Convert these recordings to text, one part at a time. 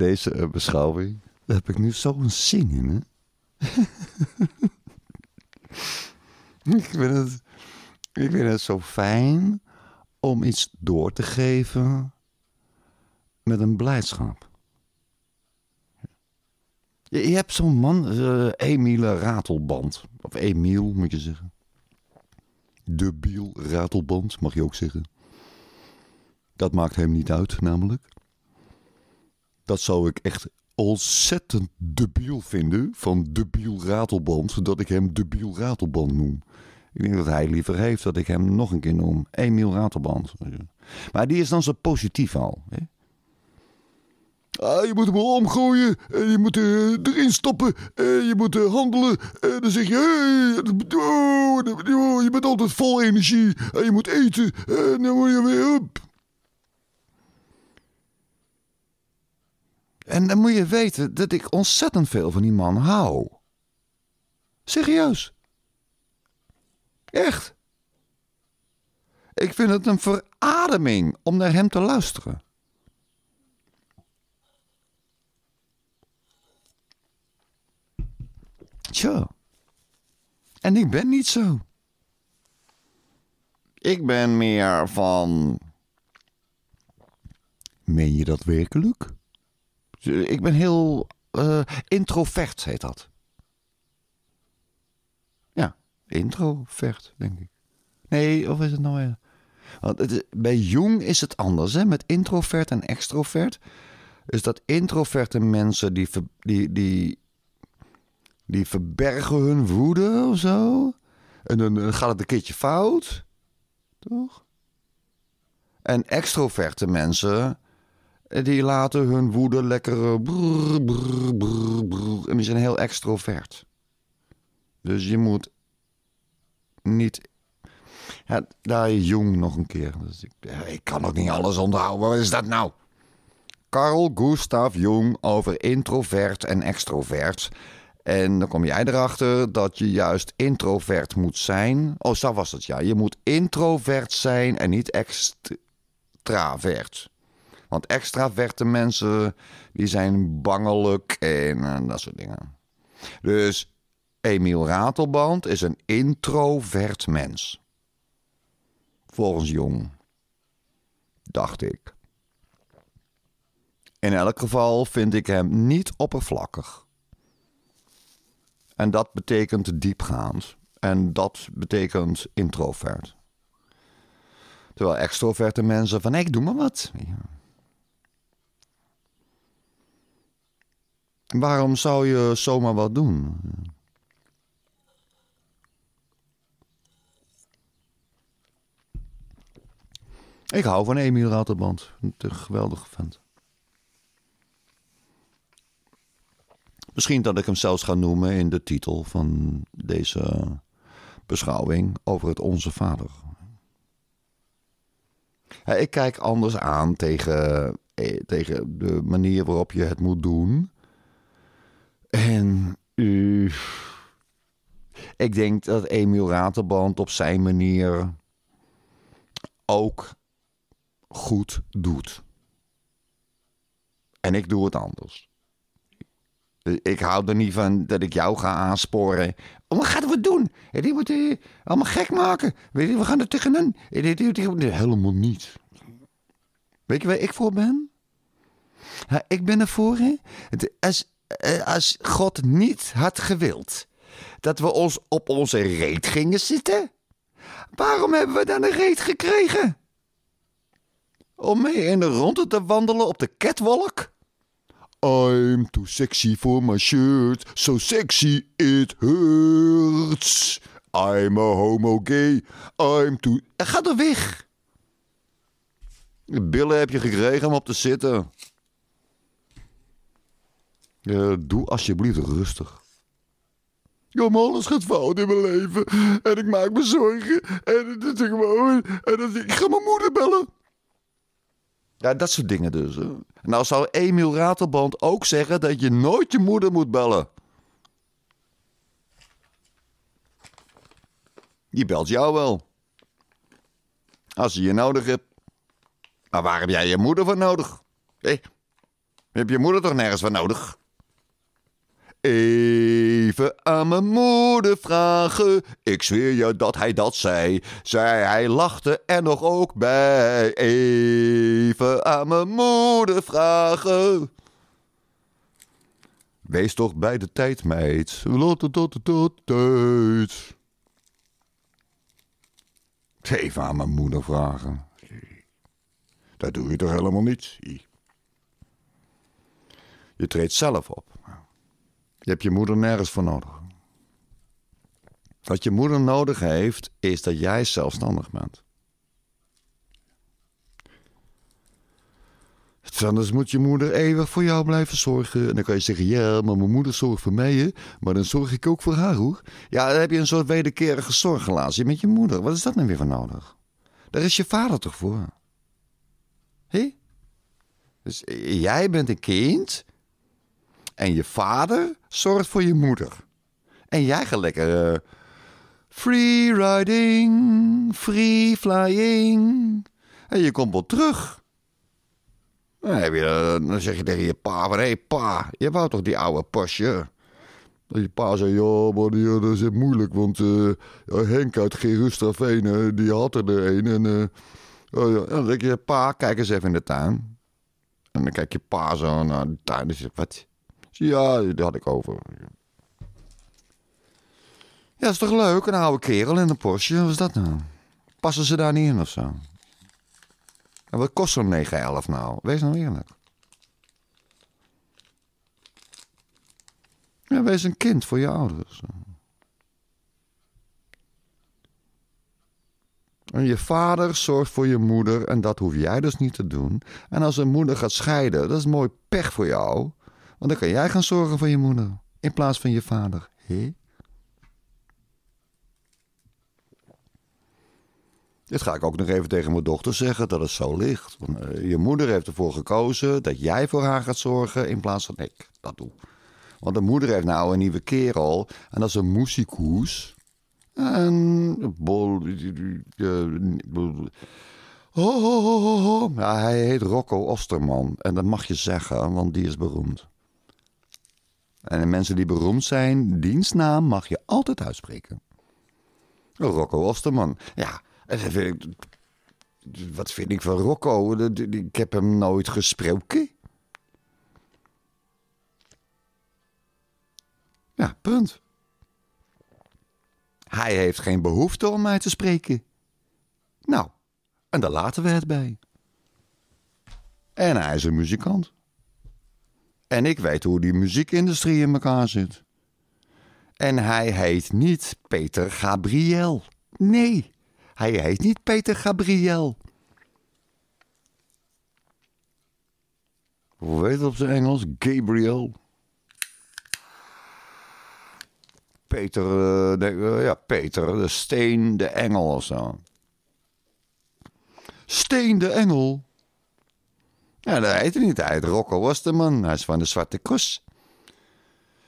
deze eh, beschouwing. Daar heb ik nu zo'n zin in, hè? ik, vind het, ik vind het zo fijn om iets door te geven met een blijdschap. Je, hebt zo'n man, uh, eh, Emile Ratelband. Of Emiel, moet je zeggen. De Biel Ratelband, mag je ook zeggen. Dat maakt hem niet uit, namelijk. Dat zou ik echt ontzettend debiel vinden van debiel ratelband, dat ik hem debiel ratelband noem. Ik denk dat hij liever heeft dat ik hem nog een keer noem. Emiel Ratelband. Maar die is dan zo positief al. Hè? Ah, je moet hem omgooien. En je moet eh, erin stoppen, En je moet eh, handelen. En dan zeg je... Oh, oh, je bent altijd vol energie. En je moet eten. En dan moet je weer... op. En dan moet je weten dat ik ontzettend veel van die man hou. Serieus. Echt. Ik vind het een verademing om naar hem te luisteren. Tja. En ik ben niet zo. Ik ben meer van. Meen je dat werkelijk? Eh, ik ben heel eh, introvert, heet dat. Ja, introvert, denk ik. Nee, of is het nou... Want bij Jung is het anders, hè? met introvert en extrovert. is dat introverte mensen die, die, die, die verbergen hun woede of zo. En dan gaat het een keertje fout. Toch? En extroverte mensen die laten hun woede lekker. Eh, brrr, en die zijn heel extrovert. Dus je moet niet. Ja, daar jong nog een keer. Dus ik, eh, ik kan ook niet alles onderhouden. Wat is dat nou? Carl Gustav Jung over introvert en extrovert. En dan kom jij erachter dat je juist introvert moet zijn. Oh, zo was het ja. Je moet introvert zijn en niet extravert. Want extraverte mensen, die zijn bangelijk en eh, dat soort dingen. Dus Emiel Ratelband is een introvert mens. Volgens Jong. Dacht ik. In elk geval vind ik hem niet oppervlakkig. En dat betekent diepgaand. En dat betekent introvert. Terwijl extroverte mensen van ik doe maar wat. Ja. Waarom zou je zomaar wat doen? Ik hou van Emil Ratterband. Een geweldige vent. Misschien dat ik hem zelfs ga noemen in de titel van deze beschouwing over het Onze Vader. Ik kijk anders aan tegen, eh, tegen de manier waarop je het moet doen. En ik denk dat Emiel Raterband op zijn manier ook goed doet. En ik doe het anders. Ik hou er niet van dat ik jou ga aansporen. Oh, wat gaan we doen? Die moet allemaal gek maken. we gaan er tegenaan. Helemaal niet. Weet je waar ik voor ben? ik ben ervoor, hè? Als eh, als God niet had gewild dat we ons op onze reet gingen zitten? Waarom hebben we dan een reet gekregen? Om mee in de ronde te wandelen op de catwalk? I'm too sexy for my shirt, so sexy it hurts. I'm a homo gay, I'm too... Ga er weg! Billen heb je gekregen om op te zitten. Eh, doe alsjeblieft rustig. Kom, alles gaat fout in mijn leven. En ik maak me zorgen. En het is gewoon. En ik ga mijn moeder bellen. Ja, dat soort dingen dus. Nou zou Emiel Ratelband ook zeggen dat je nooit je moeder moet bellen. Die belt jou wel. Als je je nodig hebt. Maar waar heb jij je moeder voor nodig? Hé, heb je moeder toch nergens voor nodig? Even aan mijn moeder vragen, ik zweer je dat hij dat zei. Zij, hij lachte er nog ook bij. Even aan mijn moeder vragen. Wees toch bij de tijd, meid. tijd. Even aan mijn moeder vragen. Dat doe je toch helemaal niet? Je treedt zelf op. Je hebt je moeder nergens voor nodig. Wat je moeder nodig heeft, is dat jij zelfstandig bent. Anders moet je moeder eeuwig voor jou blijven zorgen. En dan kan je zeggen, ja, maar mijn moeder zorgt voor mij, maar dan zorg ik ook voor haar, hoor. Ja, dan heb je een soort wederkerige zorgrelatie met je moeder. Wat is dat nou weer voor nodig? Daar is je vader toch voor? Hé? Dus eh, jij bent een kind en je vader zorgt voor je moeder. En jij gaat lekker. Eh, free riding, free flying. En je komt wel terug. Dan, eh, dan zeg je tegen je pa: hé, hey, pa, je wou toch die oude pasje? Dat je pa zei, ja, maar die, eh, dat is moeilijk, want uh, Henk uit Gerustraveen, die had er één. een. En, oh ja. dan denk je, pa, kijk eens even in de tuin. En dan kijk je pa zo naar de tuin en wat? Ja, daar had ik over. Ja, is toch leuk? Een oude kerel in een postje, Wat is dat nou? Passen ze daar niet in of zo? En wat kost zo'n 911 nou? Wees nou eerlijk. Ja, wees een kind voor je ouders. En je vader zorgt voor je moeder en dat hoef jij dus niet te doen. En als een moeder gaat scheiden, dat is mooi pech voor jou. Want dan kan jij gaan zorgen voor je moeder in plaats van je vader. Hé? Dit ga ik ook nog even tegen mijn dochter zeggen, dat het zo ligt. je moeder heeft ervoor gekozen dat jij voor haar gaat zorgen in plaats van ik dat doe. Want de moeder heeft nou een nieuwe kerel en dat is een moesiekoes. En... Bol... Ho, ho, ho, ho, ho. hij heet Rocco Osterman en dat mag je zeggen, want die is beroemd. En de mensen die beroemd zijn, dienstnaam mag je altijd uitspreken. Rocco Osterman. Ja, wat vind ik van Rocco? Ik heb hem nooit gesproken. Ja, punt. Hij heeft geen behoefte om mij te spreken. Nou, en daar laten we het bij. En hij is een muzikant. En ik weet hoe die muziekindustrie in elkaar zit. En hij heet niet Peter Gabriel. Nee, hij heet niet Peter Gabriel. Hoe weet het op zijn Engels? Gabriel. Peter, eh, eh, ja, Peter, de steen, de engel of zo. Steen de engel. Ja, dat hij niet. Hij heet Rocco Osterman. Hij is van de Zwarte Kroes.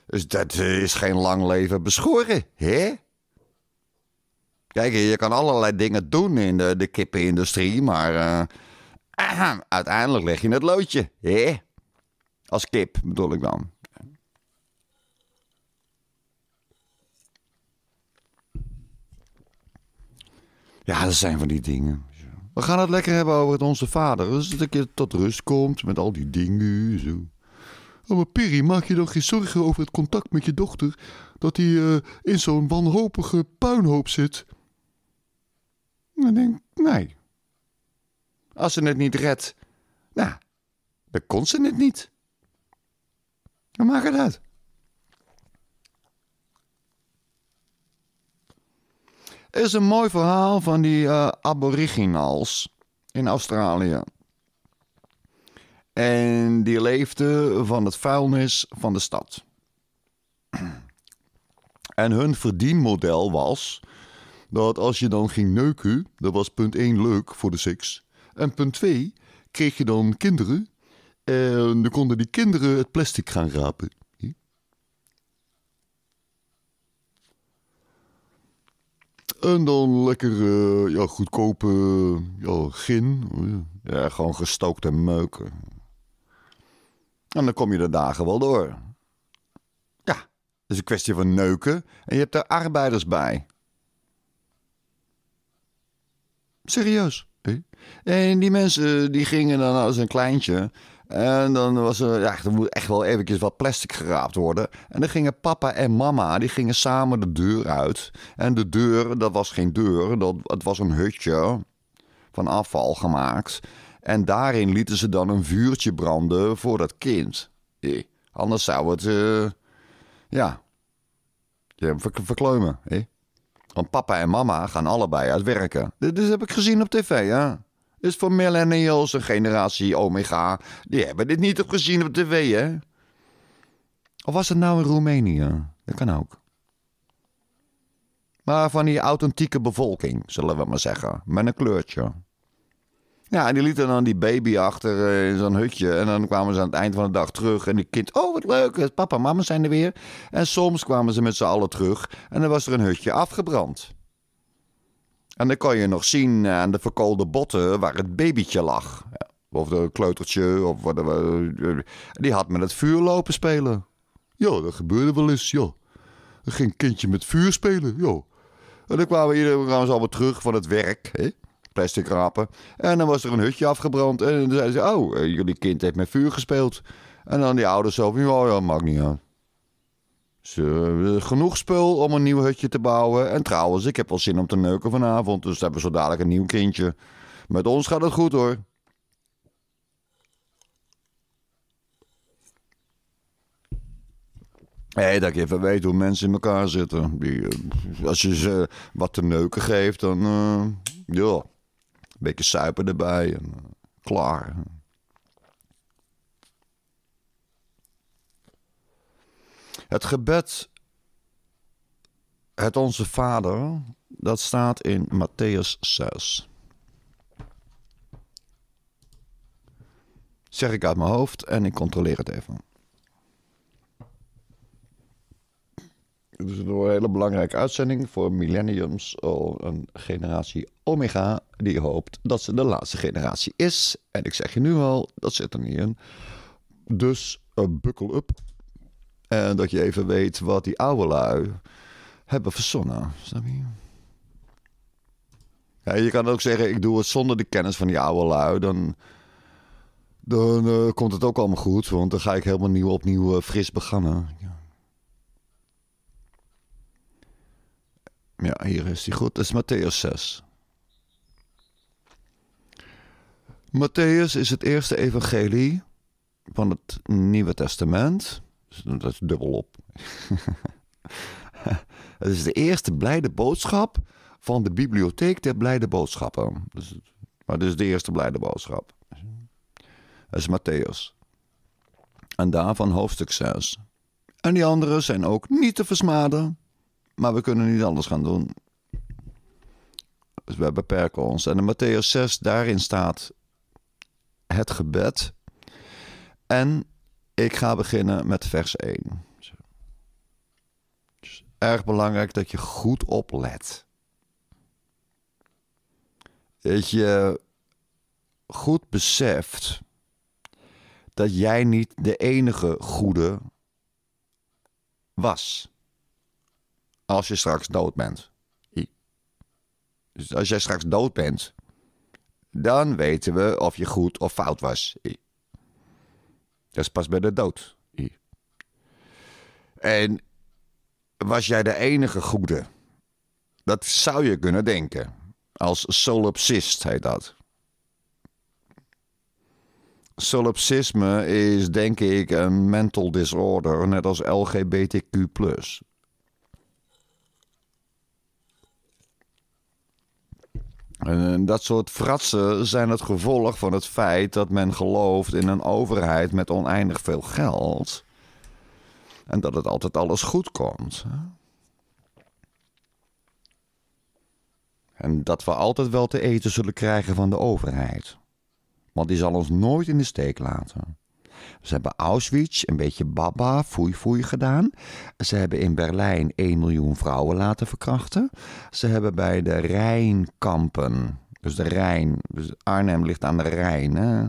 Dus dat eh, is geen lang leven beschoren, hè? Kijk, je kan allerlei dingen doen in de, de kippenindustrie, maar eh, uiteindelijk leg je het loodje, hè? Als kip bedoel ik dan. Ja, dat zijn van die dingen. We gaan het lekker hebben over het Onze Vader. Dus dat je tot rust komt met al die dingen. Zo. Oh, maar Piri, maak je dan geen zorgen over het contact met je dochter? Dat hij eh, in zo'n wanhopige puinhoop zit? Dan denk ik, nee. Als ze het niet redt, nou, dan kon ze het niet. Dan maak het uit. is een mooi verhaal van die uh, aboriginals in Australië. En die leefden van het vuilnis van de stad. En hun verdienmodel was dat als je dan ging neuken, dat was punt 1 leuk voor de seks. En punt 2 kreeg je dan kinderen. En dan konden die kinderen het plastic gaan rapen. En dan lekker eh, ja, goedkope eh, ja, gin. Ja, gewoon gestookte meuken. En dan kom je de dagen wel door. Ja, het is een kwestie van neuken. En je hebt er arbeiders bij. Serieus. En die mensen die gingen dan als een kleintje en dan was er, ja, er moet echt wel eventjes wat plastic geraapt worden. En dan gingen papa en mama, die gingen samen de deur uit. En de deur, dat was geen deur, dat, het was een hutje van afval gemaakt. En daarin lieten ze dan een vuurtje branden voor dat kind. anders zou het, uh, ja, je verkleumen. Eh? Want papa en mama gaan allebei uitwerken werken. Dit, dit dus heb ik gezien op tv, ja. Is dus voor millennials en generatie Omega, die hebben dit niet op gezien op tv, hè? Of was het nou in Roemenië? Dat kan ook. Maar van die authentieke bevolking, zullen we maar zeggen. Met een kleurtje. Ja, en die lieten dan die baby achter eh, in zo'n hutje. En dan kwamen ze aan het eind van de dag terug. En die kind, oh wat leuk, eh, papa en mama zijn er weer. En soms kwamen ze met z'n allen terug. En dan was er een hutje afgebrand. En dan kon je nog zien eh, aan de verkoolde botten waar het babytje lag. Of de kleutertje, of wat. Eh, die had met het vuur lopen spelen. Ja, dat gebeurde wel eens, Joh, Er ging kindje met vuur spelen, ja. En dan kwamen iedereen allemaal terug van het werk, hè? plastic rapen. En dan was er een hutje afgebrand. En dan zeiden ze, oh, eh, jullie kind heeft met vuur gespeeld. En dan die ouders zo oh ja, maakt niet aan. Ze genoeg spul om een nieuw hutje te bouwen. En trouwens, ik heb wel zin om te neuken vanavond. Dus hebben we zo dadelijk een nieuw kindje. Met ons gaat het goed hoor. Hé, hey, dat ik even weet hoe mensen in elkaar zitten. Die, eh, als je ze wat te neuken geeft, dan... Uh, eh, ja, een beetje suipen erbij en eh, klaar. Het gebed, het Onze Vader, dat staat in Matthäus 6. Zeg ik uit mijn hoofd en ik controleer het even. Het is een hele belangrijke uitzending voor millenniums. Een generatie Omega die hoopt dat ze de laatste generatie is. En ik zeg je nu al, dat zit er niet in. Dus bukkel eh, buckle up. En dat je even weet wat die oude lui hebben verzonnen. Snap je? Ja, je kan ook zeggen, ik doe het zonder de kennis van die oude lui. Dan, dan eh, komt het ook allemaal goed. Want dan ga ik helemaal nieuw opnieuw eh, fris beginnen. Ja. ja, hier is die goed. Dat is Matthäus 6. Matthäus is het eerste evangelie van het Nieuwe Testament dat is dubbel op. het is de eerste blijde boodschap van de bibliotheek der blijde boodschappen. Dus, maar dit is de eerste blijde boodschap. Dat is Matthäus. En daarvan hoofdstuk 6. En die anderen zijn ook niet te versmaden. Maar we kunnen niet anders gaan doen. Dus we beperken ons. En in Matthäus 6, daarin staat het gebed. En ik ga beginnen met vers 1. Het is erg belangrijk dat je goed oplet. Dat je goed beseft dat jij niet de enige goede was. Als je straks dood bent. Dus als jij straks dood bent, dan weten we of je goed of fout was. Dat is pas bij de dood. En was jij de enige goede? Dat zou je kunnen denken. Als solipsist heet dat. Solipsisme is denk ik een mental disorder, net als LGBTQ En dat soort fratsen zijn het gevolg van het feit dat men gelooft in een overheid met oneindig veel geld. En dat het altijd alles goed komt. En dat we altijd wel te eten zullen krijgen van de overheid. Want die zal ons nooit in de steek laten. Ze hebben Auschwitz, een beetje baba, foei foei gedaan. Ze hebben in Berlijn 1 miljoen vrouwen laten verkrachten. Ze hebben bij de Rijnkampen, dus de Rijn, dus Arnhem ligt aan de Rijn. Hè?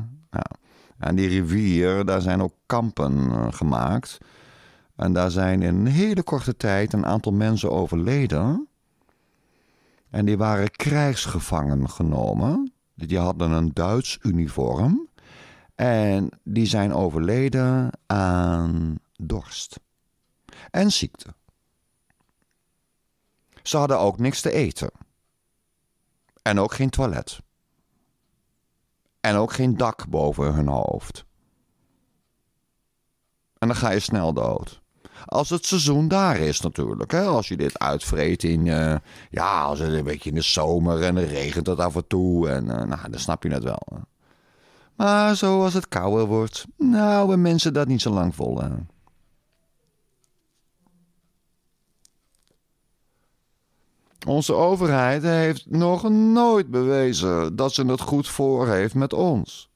aan die rivier, daar zijn ook kampen eh, gemaakt. En daar zijn in een hele korte tijd een aantal mensen overleden. En die waren krijgsgevangen genomen. Die hadden een Duits uniform. En die zijn overleden aan dorst en ziekte. Ze hadden ook niks te eten. En ook geen toilet. En ook geen dak boven hun hoofd. En dan ga je snel dood. Als het seizoen daar is natuurlijk. Hè? Als je dit uitvreet in... Eh, ja, als het een beetje in de zomer en dan regent het af en toe. En eh, nou, dan snap je het wel. Maar zoals het kouder wordt, houden mensen dat niet zo lang vol aan. Onze overheid heeft nog nooit bewezen dat ze het goed voor heeft met ons.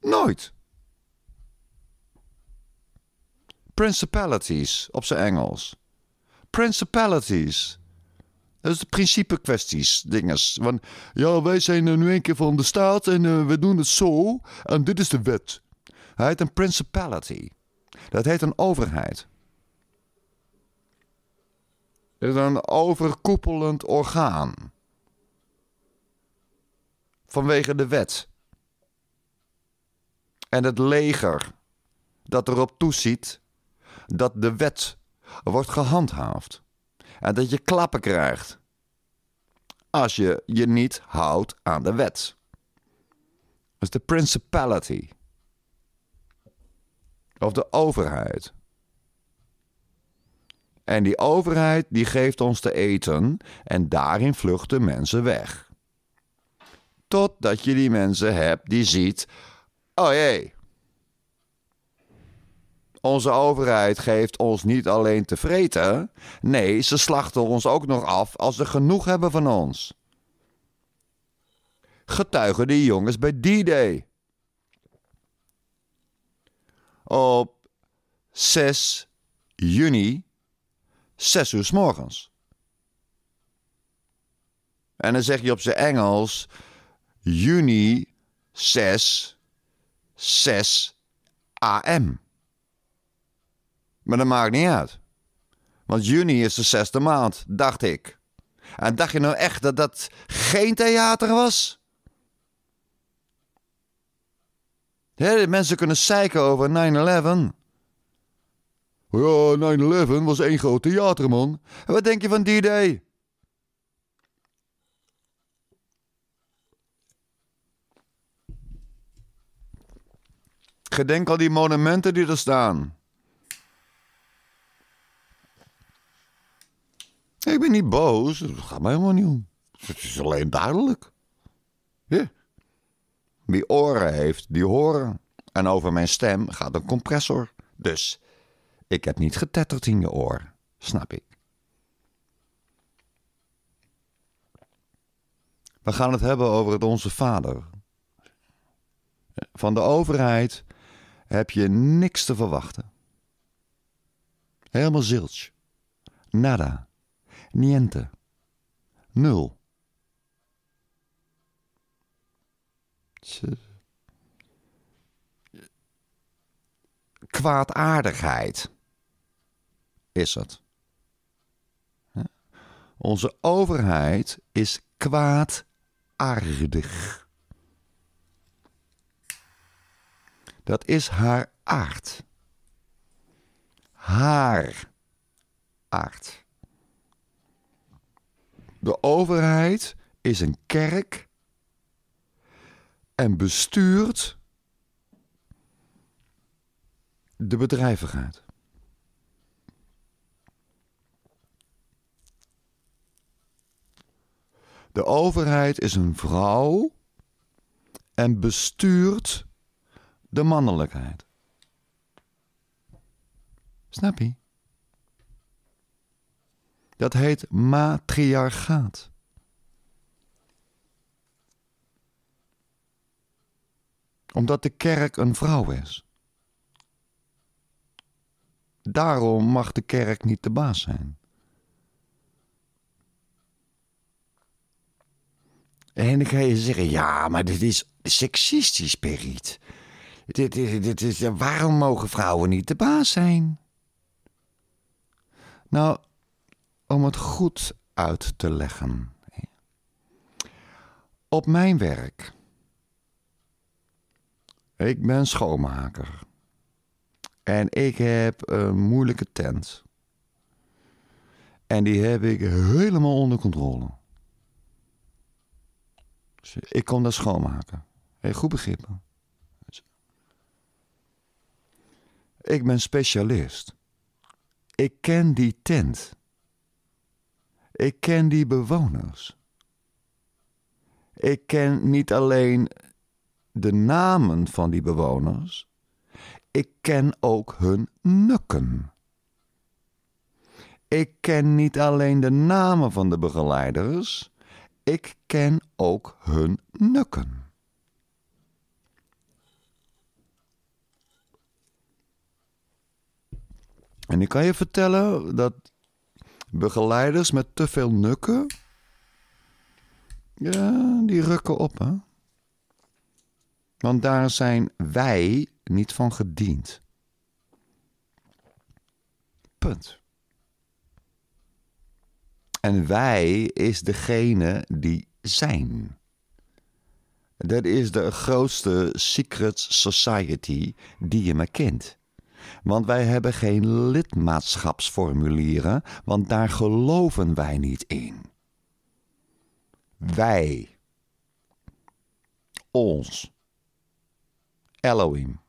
Nooit. Principalities op zijn Engels. Principalities dat is de principe kwesties, dinges. Want ja, wij zijn nu een keer van de staat en eh, we doen het zo en dit is de wet. Hij heet een principality. Dat heet een overheid. Het is een overkoepelend orgaan. Vanwege de wet. En het leger dat erop toeziet dat de wet wordt gehandhaafd en dat je klappen krijgt. Als je je niet houdt aan de wet. Dat is de principality. Of de overheid. En die overheid die geeft ons te eten en daarin vluchten mensen weg. Totdat je die mensen hebt die ziet, oh jee, onze overheid geeft ons niet alleen te vreten, nee, ze slachten ons ook nog af als ze genoeg hebben van ons. Getuigen die jongens bij D-Day. Op 6 juni, 6 uur s morgens. En dan zeg je op zijn Engels juni 6, 6 AM. Maar dat maakt niet uit. Want juni is de zesde maand, dacht ik. En dacht je nou echt dat dat geen theater was? Hé, mensen kunnen zeiken over 9-11. Ja, 9-11 was één groot theater, man. En wat denk je van die day? Gedenk al die monumenten die er staan. Ik ben niet boos. Dat gaat mij helemaal niet om. Het is alleen duidelijk. Ja. Wie oren heeft, die horen. En over mijn stem gaat een compressor. Dus ik heb niet getetterd in je oor. Snap ik. We gaan het hebben over het Onze Vader. Van de overheid heb je niks te verwachten. Helemaal zilch. Nada. Niente. Nul. Kwaadaardigheid is het. Onze overheid is kwaadaardig. Dat is haar aard. Haar aard. De overheid is een kerk en bestuurt de bedrijvigheid. De overheid is een vrouw en bestuurt de mannelijkheid. Snap je? Dat heet matriarchaat. Omdat de kerk een vrouw is. Daarom mag de kerk niet de baas zijn. En dan ga je zeggen: ja, maar dit is seksistisch, Periet. Dit, dit, dit, dit, waarom mogen vrouwen niet de baas zijn? Nou, om het goed uit te leggen. Op mijn werk. Ik ben schoonmaker. En ik heb een moeilijke tent. En die heb ik helemaal onder controle. Dus ik kom dat schoonmaken. Heel goed begrippen. Ik ben specialist. Ik ken die tent. Ik ken die bewoners. Ik ken niet alleen de namen van die bewoners, ik ken ook hun nukken. Ik ken niet alleen de namen van de begeleiders, ik ken ook hun nukken. En ik kan je vertellen dat Begeleiders met te veel nukken. Ja, die rukken op, hè? Want daar zijn wij niet van gediend. Punt. En wij is degene die zijn. Dat is de grootste secret society die je maar kent. Want wij hebben geen lidmaatschapsformulieren, want daar geloven wij niet in. Wij. Ons. Elohim.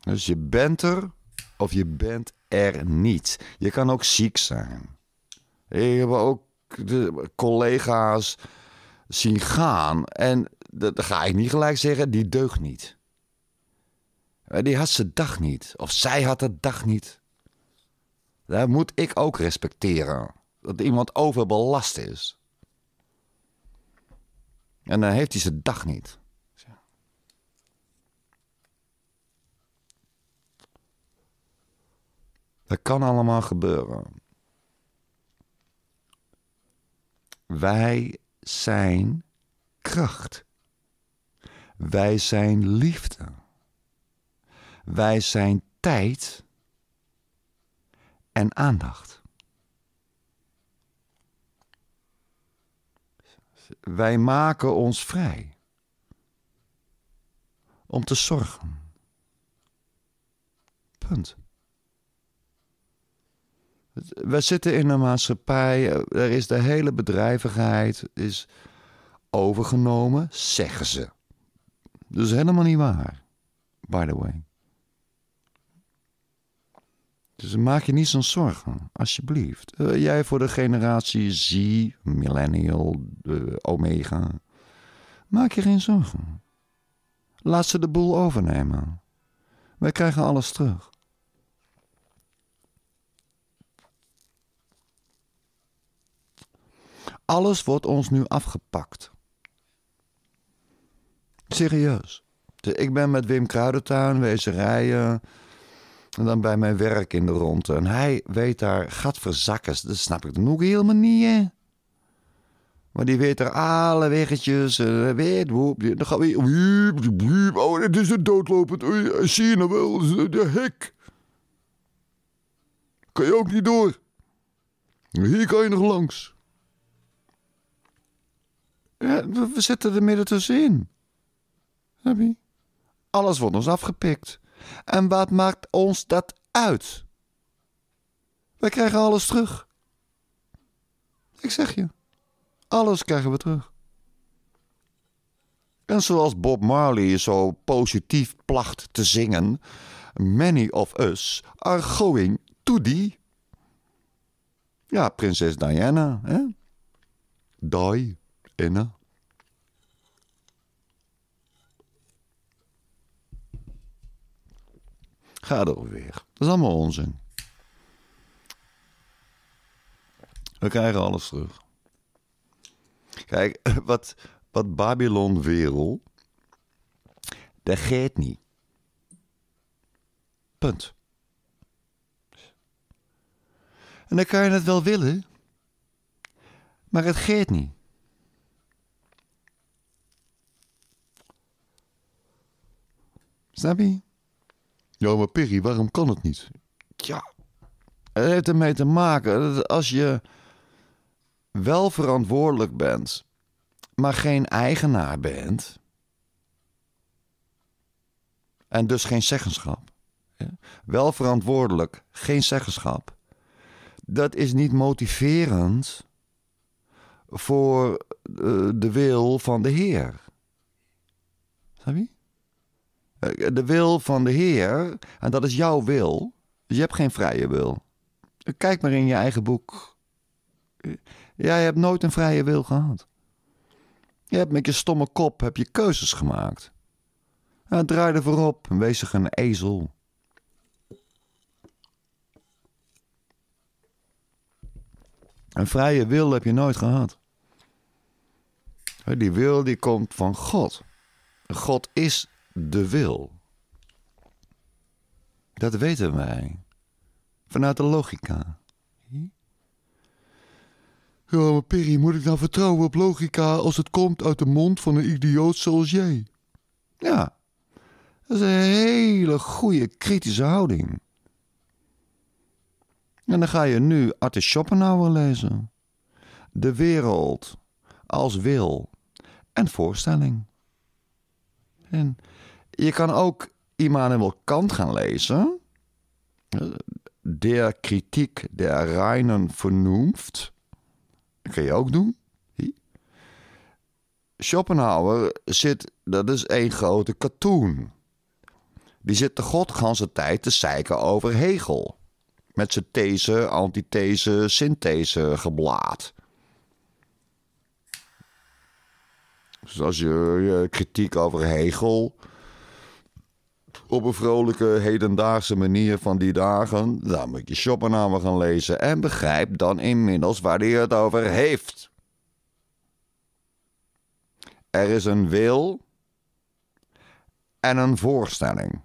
Dus je bent er of je bent er niet. Je kan ook ziek zijn. Ik heb ook de collega's zien gaan en dat, ga ik niet gelijk zeggen, die deugt niet. Die had ze dag niet. Of zij had het dag niet. Daar moet ik ook respecteren. Dat iemand overbelast is. En dan heeft hij zijn dag niet. Dat kan allemaal gebeuren. Wij zijn kracht. Wij zijn liefde. Wij zijn tijd en aandacht. Wij maken ons vrij om te zorgen. Punt. We zitten in een maatschappij, eh, er is de hele bedrijvigheid is overgenomen, zeggen ze. Dat is helemaal niet waar. By the way. Dus maak je niet zo'n zorgen, alsjeblieft. Eh, jij voor de generatie Z, millennial, uh, omega. Maak je geen zorgen. Laat ze de boel overnemen. Wij krijgen alles terug. Alles wordt ons nu afgepakt. Serieus. Dus ik ben met Wim Kruidentuin wezen rijden. En dan bij mijn werk in de rondte. En hij weet daar, gatverzakken. Dat snap ik nog helemaal niet, hè? Maar die weet er alle weggetjes. En weet, dan gaan we. Oh, dit is een doodlopend. Eh, zie je nou wel? De hek. Kan je ook niet door. Hier kan je nog langs. we zitten er midden tussenin. Alles wordt ons afgepikt. En wat maakt ons dat uit? We krijgen alles terug. Ik zeg je, alles krijgen we terug. En zoals Bob Marley zo positief placht te zingen, many of us are going to die. Ja, prinses Diana, hè? Die, Anna. Ga er weer. Dat is allemaal onzin. We krijgen alles terug. Kijk, wat, wat Babylon wereld, dat geeft niet. Punt. En dan kan je het wel willen, maar het geeft niet. Snap je? Ja, maar Perry, waarom kan het niet? Ja, het heeft ermee te maken dat als je wel verantwoordelijk bent, maar geen eigenaar bent. En dus geen zeggenschap. Wel verantwoordelijk, geen zeggenschap. Dat is niet motiverend voor eh, de wil van de Heer. Snap je? Eh, de wil van de Heer, en dat is jouw wil. Dus je hebt geen vrije wil. Kijk maar in je eigen boek. Eh, jij hebt nooit een vrije wil gehad. Je hebt met je stomme kop heb je keuzes gemaakt. Nou, draai er voorop en wees zich een ezel. Een vrije wil heb je nooit gehad. Die wil die komt van God. God is de wil. Dat weten wij. Vanuit de logica. Ja, maar Perry, moet ik nou vertrouwen op logica als het komt uit de mond van een idioot zoals jij? Ja, dat is een hele goede kritische houding. En dan ga je nu Arthur Schopenhauer lezen. De wereld als wil en voorstelling. En je kan ook Immanuel Kant gaan lezen. Der kritiek der reinen Vernunft. Dat kun je ook doen. Schopenhauer zit, dat is één grote katoen. Die zit de godganse tijd te zeiken over Hegel. Met zijn these, antithese, synthese geblaad. Dus als je, je kritiek over Hegel op een vrolijke hedendaagse manier van die dagen, dan moet je Schopenhauer gaan lezen en begrijp dan inmiddels waar hij het over heeft. Er is een wil en een voorstelling.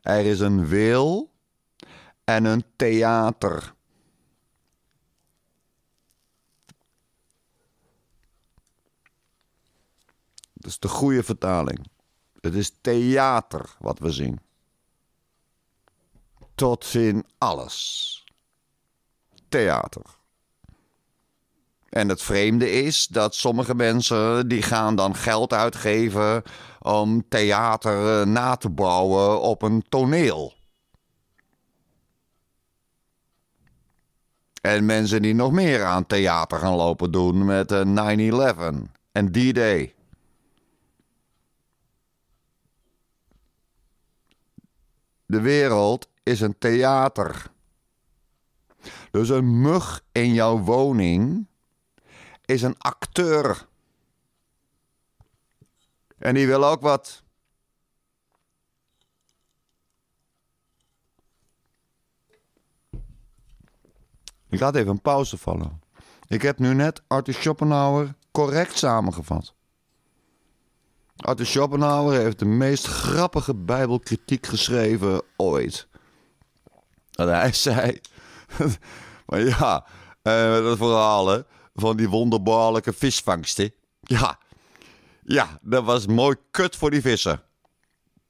Er is een wil en een theater. Dat is de goede vertaling. Het is theater wat we zien. Tot in alles. Theater. En het vreemde is dat sommige mensen die gaan dan geld uitgeven om theater eh, na te bouwen op een toneel. En mensen die nog meer aan theater gaan lopen doen met 9-11 eh, en D-Day. De wereld is een theater. Dus een mug in jouw woning is een acteur. En die wil ook wat. Ik laat even een pauze vallen. Ik heb nu net Arthur Schopenhauer correct samengevat. Arthur Schopenhauer heeft de meest grappige bijbelkritiek geschreven ooit. En hij zei... maar ja, uh, dat verhalen van die wonderbaarlijke visvangsten. Ja, ja, dat was mooi kut voor die vissen.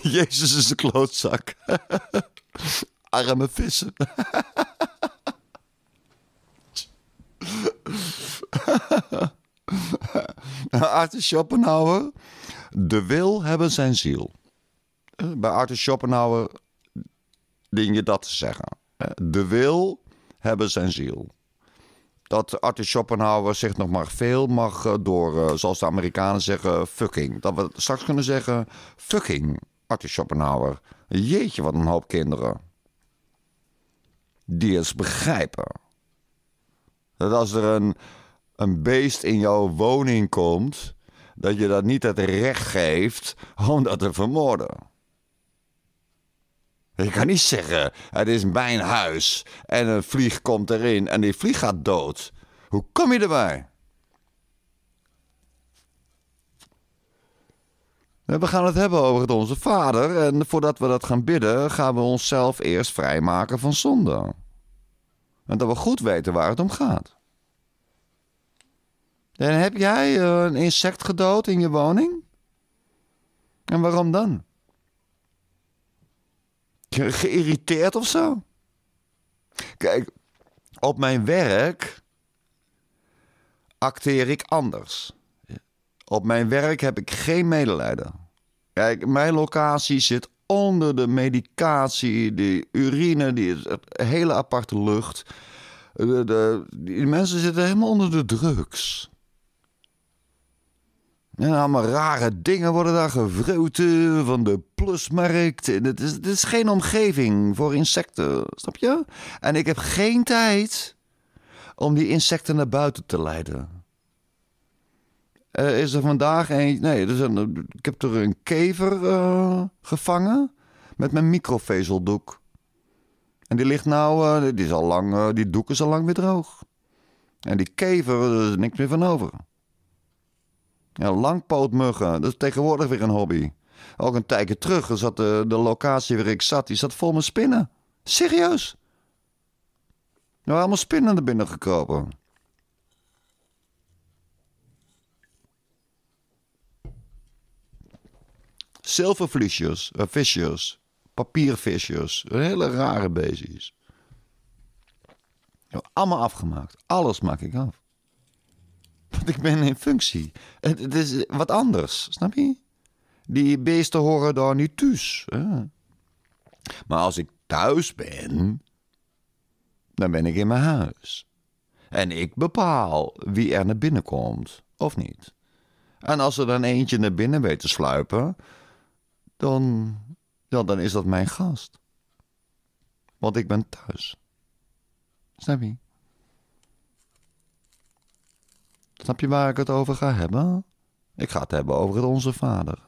Jezus is een klootzak. Arme vissen. Arthur Schopenhauer. De wil hebben zijn ziel. Eh, bij Arthur Schopenhauer dien je dat te zeggen. De wil hebben zijn ziel. Dat Arthur Schopenhauer zich nog maar veel mag eh, door, eh, zoals de Amerikanen zeggen, fucking. Dat we straks kunnen zeggen, fucking Arthur Schopenhauer. Jeetje, wat een hoop kinderen. Die eens begrijpen. Dat als er een een beest in jouw woning komt, dat je dat niet het recht geeft om dat te vermoorden. Je kan niet zeggen, het is mijn huis en een vlieg komt erin en die vlieg gaat dood. Hoe kom je erbij? Nou, we gaan het hebben over Onze Vader en voordat we dat gaan bidden, gaan we onszelf eerst vrijmaken van zonde. En dat we goed weten waar het om gaat. Dan heb jij eh, een insect gedood in je woning? En waarom dan? geïrriteerd of zo? Kijk, op mijn werk acteer ik anders. Op mijn werk heb ik geen medelijden. Kijk, mijn locatie zit onder de medicatie, die urine, die hele aparte lucht. De, de, die mensen zitten helemaal onder de drugs. En allemaal rare dingen worden daar gevroten van de plusmarkt. Het is, het is geen omgeving voor insecten, snap je? En ik heb geen tijd om die insecten naar buiten te leiden. Eh, is er vandaag een. Nee, dus ik heb er een kever eh, gevangen met mijn microvezeldoek. En die ligt nou, uh, die, is al lang, die doek is al lang weer droog. En die kever, er is niks meer van over. Ja, langpootmuggen, dat is tegenwoordig weer een hobby. Ook een tijdje terug zat de, eh, de locatie waar ik zat, die zat vol met spinnen. Serieus? Nou, allemaal spinnen er binnen gekropen. Zilvervliesjes, eh, visjes, papiervisjes, hele rare beestjes. Allemaal afgemaakt, alles maak ik af. Want ik ben in functie. Het, is wat anders, snap je? Die beesten horen daar niet thuis. Hè? Maar als ik thuis ben, dan ben ik in mijn huis. En ik bepaal wie er naar binnen komt, of niet. En als er dan eentje naar binnen weet te sluipen, dan, ja, dan is dat mijn gast. Want ik ben thuis. Snap je? Snap je waar ik het over ga hebben? Ik ga het hebben over het Onze Vader.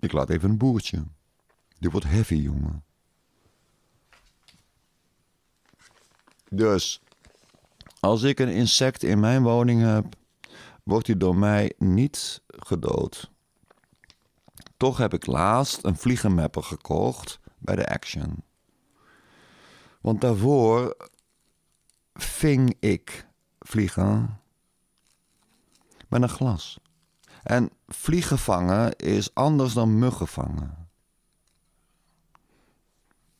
Ik laat even een boertje. Dit wordt heavy, jongen. Dus, als ik een insect in mijn woning heb, wordt hij door mij niet gedood. Toch heb ik laatst een vliegenmapper gekocht bij de Action. Want daarvoor ving ik vliegen met een glas. En vliegen vangen is anders dan muggen vangen.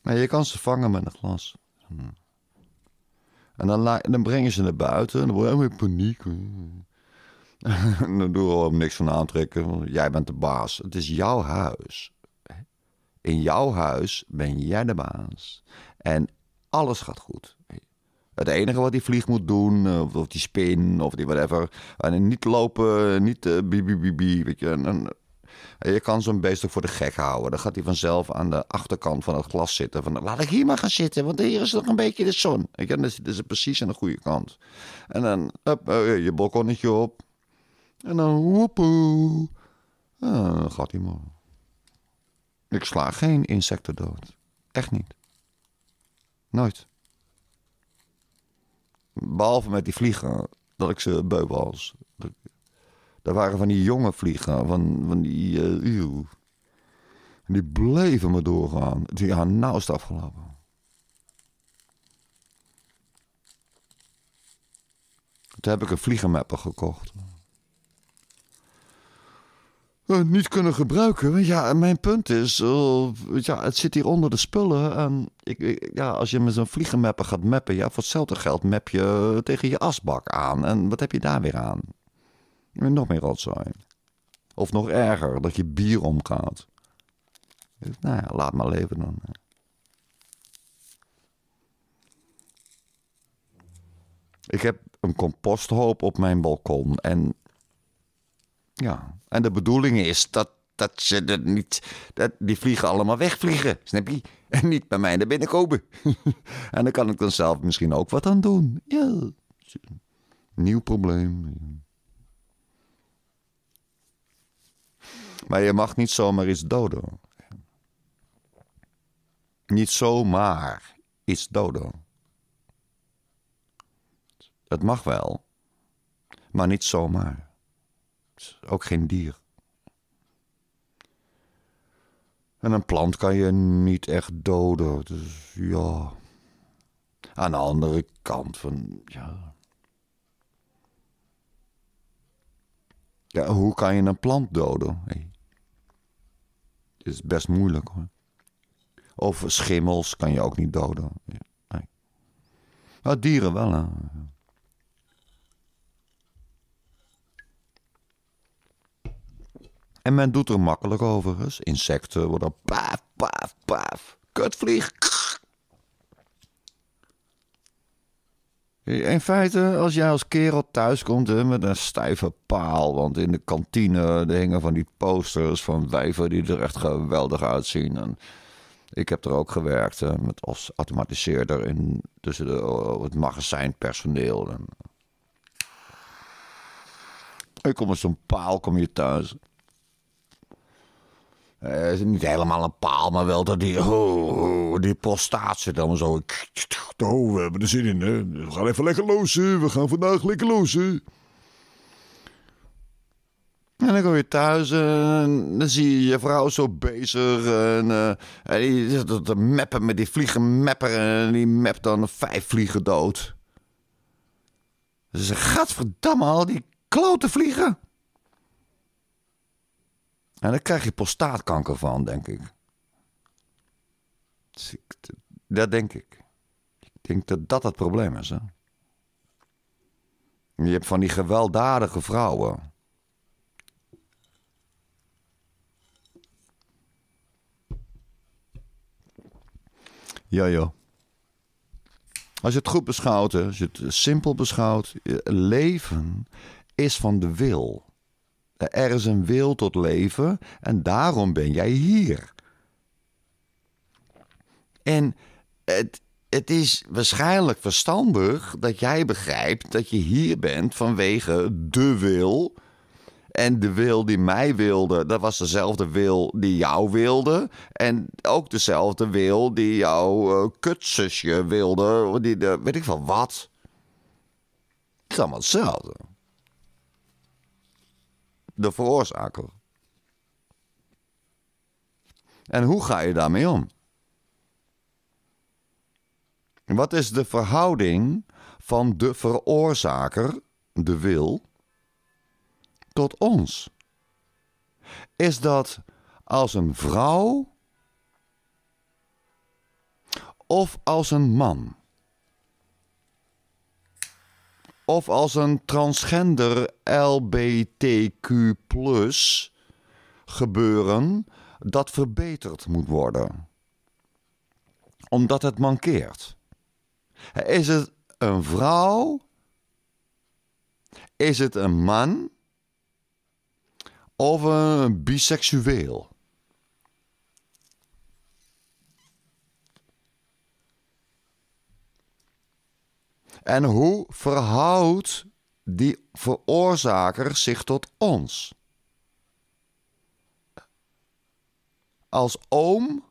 Maar je kan ze vangen met een glas. Hmm. En dan, breng je ze naar buiten en dan word je helemaal in paniek. dan doe je er niks van aantrekken. jij bent de baas. Het is jouw huis. In jouw huis ben jij de baas. En alles gaat goed. Het enige wat die vlieg moet doen, eh, of, die spin, of die whatever. En niet lopen, niet eh, biebiebiebie, bi, weet je. En, eh, je kan zo'n beest toch voor de gek houden. Dan gaat hij vanzelf aan de achterkant van het glas zitten. Van, laat ik hier maar gaan zitten, want hier is nog een beetje de zon. Weet je, dan is precies aan de goede kant. En dan up, uh, je balkonnetje op. En dan woepoe. En ah, gaat hij maar. Ik sla geen insecten dood. Echt niet. Nooit. Behalve met die vliegen, dat ik ze beu was. Daar waren van die jonge vliegen, van, van die... Uh, die bleven me doorgaan. Die gaan nou is afgelopen. Toen heb ik een vliegenmapper gekocht. Eh, niet kunnen gebruiken. Ja, mijn punt is, eh, ja, het zit hier onder de spullen. En ik, ja, als je met zo'n vliegenmapper gaat mappen, ja, voor hetzelfde geld map je tegen je asbak aan. En wat heb je daar weer aan? Nog meer rotzooi. Of nog erger, dat je bier omgaat. Dus, nou ja, laat maar leven dan. Ik heb een composthoop op mijn balkon. En ja, en de bedoeling is dat, dat ze dat niet, dat die vliegen allemaal wegvliegen, snap je? En niet bij mij naar binnen komen. en dan kan ik dan zelf misschien ook wat aan doen. Ja, nieuw probleem. Maar je mag niet zomaar iets doden. Niet zomaar iets doden. Het mag wel, maar niet zomaar ook geen dier. En een plant kan je niet echt doden. Dus ja. Aan de andere kant van. Ja. Ja, hoe kan je een plant doden? Hey. Is best moeilijk hoor. Of schimmels kan je ook niet doden. Ja. Maar nou, dieren wel. Hè. En men doet er makkelijk overigens, insecten worden paaf, paaf, paaf. Kutvlieg. In feite, als jij als kerel thuiskomt hè, met een stijve paal... want in de kantine de hingen van die posters van wijven die er echt geweldig uitzien... En ik heb er ook gewerkt hè, met als automatiseerder in, tussen de, eh, het magazijnpersoneel. En... Ik kom met zo'n paal kom je thuis. Eh, niet helemaal een paal, maar wel dat die, oh, die zit zo. Oh, we hebben er zin in, hè? We gaan even lekker lozen. We gaan vandaag lekker lozen. En dan kom je thuis en dan zie je je vrouw zo bezig. En, uh, en die zit te meppen met die vliegenmepper. En die mept dan vijf vliegen dood. Ze dus, zegt, verdamme al die klote vliegen. En nou, daar krijg je postaatkanker van, denk ik. dat denk ik. Ik denk dat dat het probleem is. Je hebt van die gewelddadige vrouwen. Ja, Als je het goed beschouwt, als je het simpel beschouwt, leven is van de wil. Eh, er is een wil tot leven en daarom ben jij hier. En het, het is waarschijnlijk verstandig dat jij begrijpt dat je hier bent vanwege de wil. En de wil die mij wilde, dat was dezelfde wil die jou wilde. En ook dezelfde wil die jouw eh, kutzusje wilde. Die, weet ik van wat. Het is allemaal hetzelfde de veroorzaker. En hoe ga je daarmee om? Wat is de verhouding van de veroorzaker, de wil, tot ons? Is dat als een vrouw of als een man? of als een transgender LBTQ gebeuren dat verbeterd moet worden. Omdat het mankeert. Is het een vrouw? Is het een man? Of een biseksueel? En hoe verhoudt die veroorzaker zich tot ons? Als oom?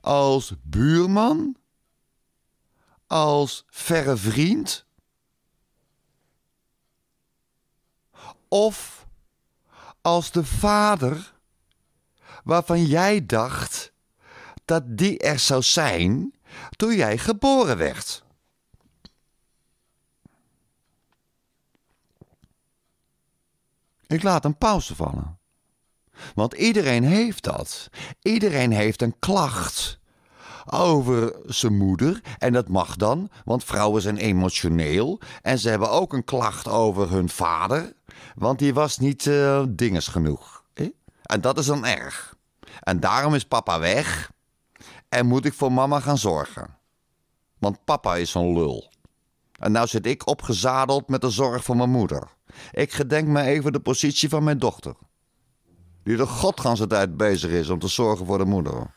Als buurman? Als verre vriend? Of als de vader waarvan jij dacht dat die er zou zijn toen jij geboren werd. Ik laat een pauze vallen. Want iedereen heeft dat. Iedereen heeft een klacht over zijn moeder. En dat mag dan, want vrouwen zijn emotioneel. En ze hebben ook een klacht over hun vader, want die was niet uh, dinges genoeg. En dat is dan erg. En daarom is papa weg. En moet ik voor mama gaan zorgen? Want papa is een lul. En nou zit ik opgezadeld met de zorg van mijn moeder. Ik gedenk me even de positie van mijn dochter. Die de godganse tijd bezig is om te zorgen voor de moeder.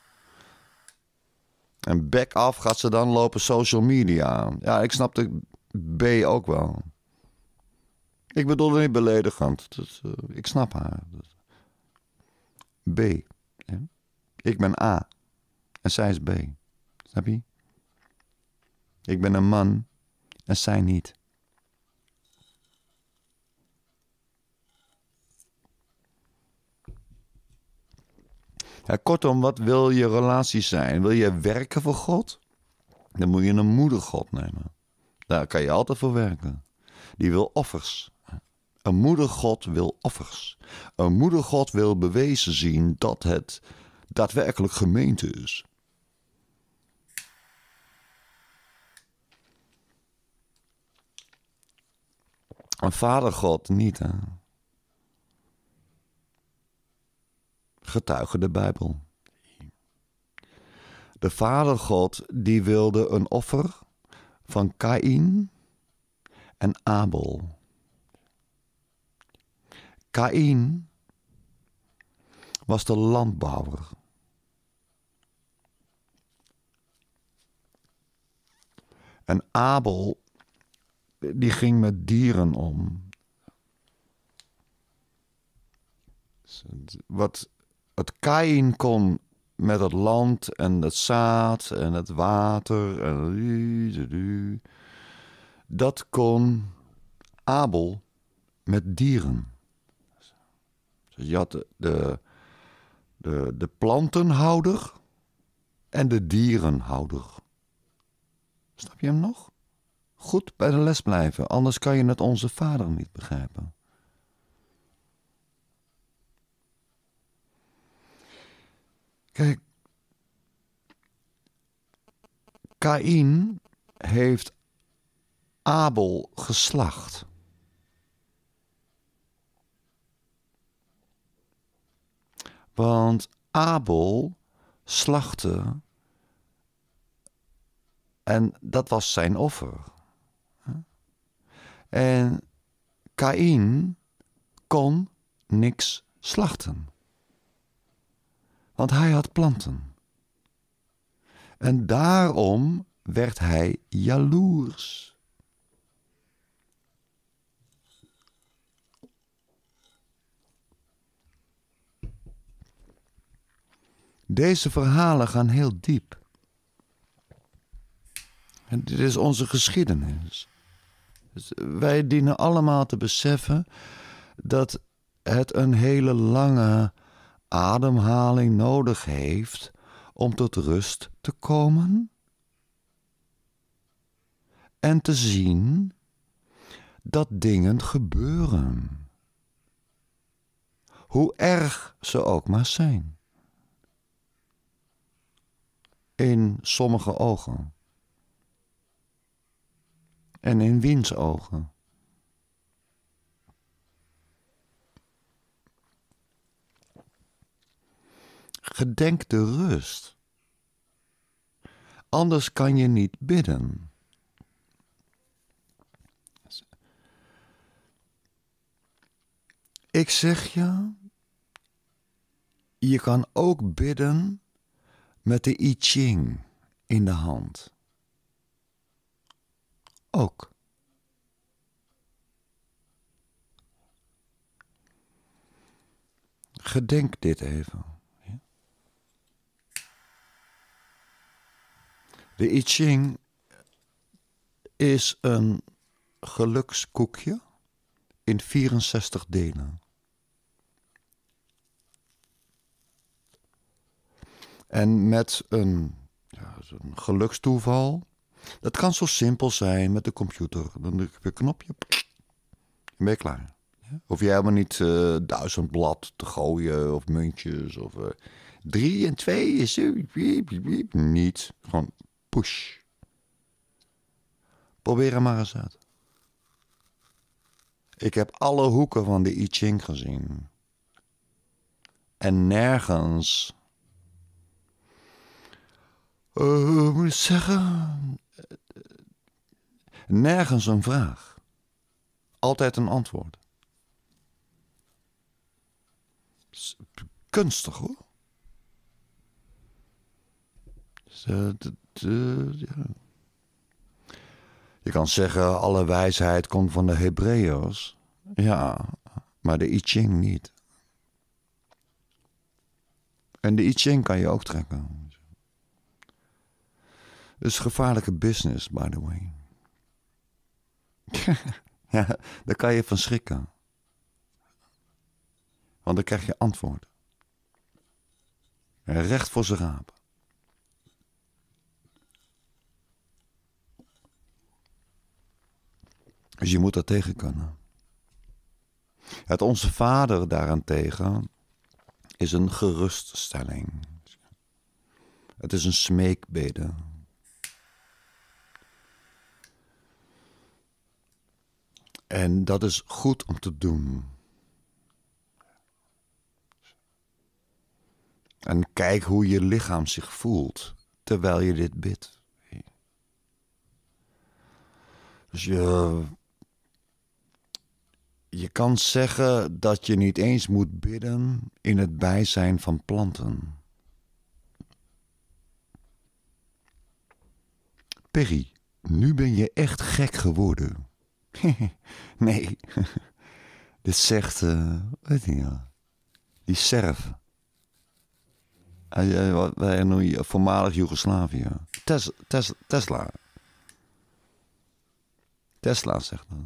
En back af gaat ze dan lopen social media. Ja, ik snap de B ook wel. Ik bedoel het niet beledigend. Eh, ik snap haar. B. Ik ben A en zij is B. Snap je? Ik ben een man en zij niet. kortom, wat wil je relatie zijn? Wil je werken voor God? Dan moet je een moedergod nemen. Daar kan je altijd voor werken. Die wil offers. Een moedergod wil offers. Een moedergod wil bewezen zien dat het daadwerkelijk gemeente is. Een Vader God niet, hè? Getuige de Bijbel. De Vader God die wilde een offer van Kaïn, en Abel. Kain was de landbouwer. En Abel die ging met dieren om. Wat het Kain kon met het land en het zaad en het water en dat kon Abel met dieren. Dus je had de, de, de, de plantenhouder en de dierenhouder. Snap je hem nog? Goed bij de les blijven, anders kan je het onze vader niet begrijpen. Kijk, Kain heeft Abel geslacht. Want Abel slachtte en dat was zijn offer. En Kain kon niks slachten, want hij had planten. En daarom werd hij jaloers. Deze verhalen gaan heel diep. dit is onze geschiedenis. Dus wij dienen allemaal te beseffen dat het een hele lange ademhaling nodig heeft om tot rust te komen en te zien dat dingen gebeuren, hoe erg ze ook maar zijn. In sommige ogen en in wiens ogen? Gedenk de rust. Anders kan je niet bidden. Ik zeg je, je kan ook bidden met de I Ching in de hand ook. Gedenk dit even. De I Ching is een gelukskoekje in 64 delen. En met een, ja, een gelukstoeval dat kan zo simpel zijn met de computer. Dan druk je op knopje en ben je klaar. Hoef je helemaal niet eh, duizend blad te gooien of muntjes of eh, drie en twee is niet. Gewoon push. Probeer hem maar eens uit. Ik heb alle hoeken van de I Ching gezien. En nergens uh, moet ik zeggen? Nergens een vraag. Altijd een antwoord. Kunstig hoor. Dus, eh, je kan zeggen, alle wijsheid komt van de Hebreeërs. Ja, maar de I Ching niet. En de I Ching kan je ook trekken. Het is gevaarlijke business, by the way. ja, daar kan je van schrikken. Want dan krijg je antwoord. Recht voor zijn raap. Dus je moet dat tegen kunnen. Het Onze Vader daarentegen is een geruststelling. Het is een smeekbede. En dat is goed om te doen. En kijk hoe je lichaam zich voelt terwijl je dit bidt. Dus je, je kan zeggen dat je niet eens moet bidden in het bijzijn van planten. Perry, nu ben je echt gek geworden. nee, dit zegt, uh, eh, weet je niet, nou? die serf. voormalig Joegoslavië. Tes, tes, Tesla. Tesla zegt dat.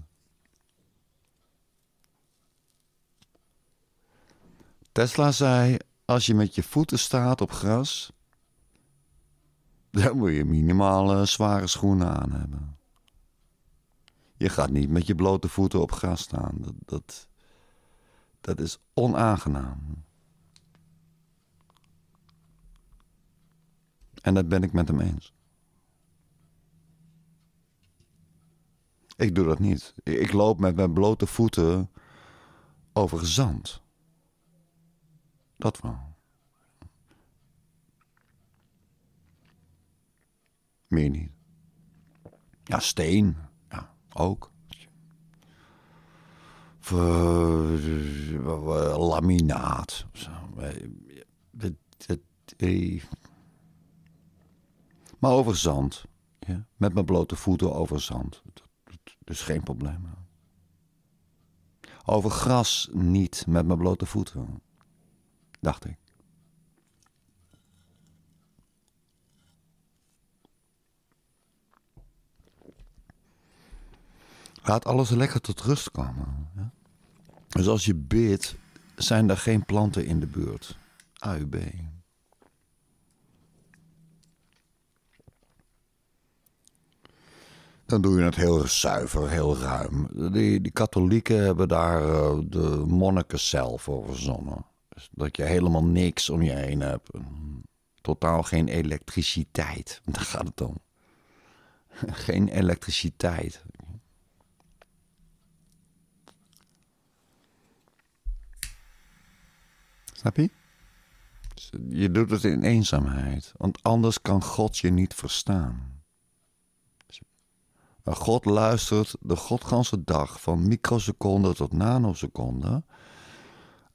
Tesla zei: Als je met je voeten staat op gras, dan moet je minimaal zware schoenen aan hebben. Je gaat niet met je blote voeten op gras staan. Dat, dat, dat is onaangenaam. En dat ben ik met hem eens. Ik doe dat niet. Ik loop met mijn blote voeten over zand. Dat wel. Meer niet. Ja, steen ook. Eh, laminaat. Eh. Maar over zand. Ja? Met mijn blote voeten over zand. dus dat is geen probleem. Over gras niet met mijn blote voeten. Dacht ik. gaat alles lekker tot rust komen. Ja? Dus als je bidt, zijn er geen planten in de buurt. AUB. Dan doe je het heel zuiver, heel ruim. Die, die katholieken hebben daar eh, de monnikencel voor verzonnen. Dus dat je helemaal niks om je heen hebt. Totaal geen elektriciteit. Daar gaat het om. Geen elektriciteit. Snap je? Je doet het in eenzaamheid, want anders kan God je niet verstaan. God luistert de godganse dag van microseconden tot nanoseconden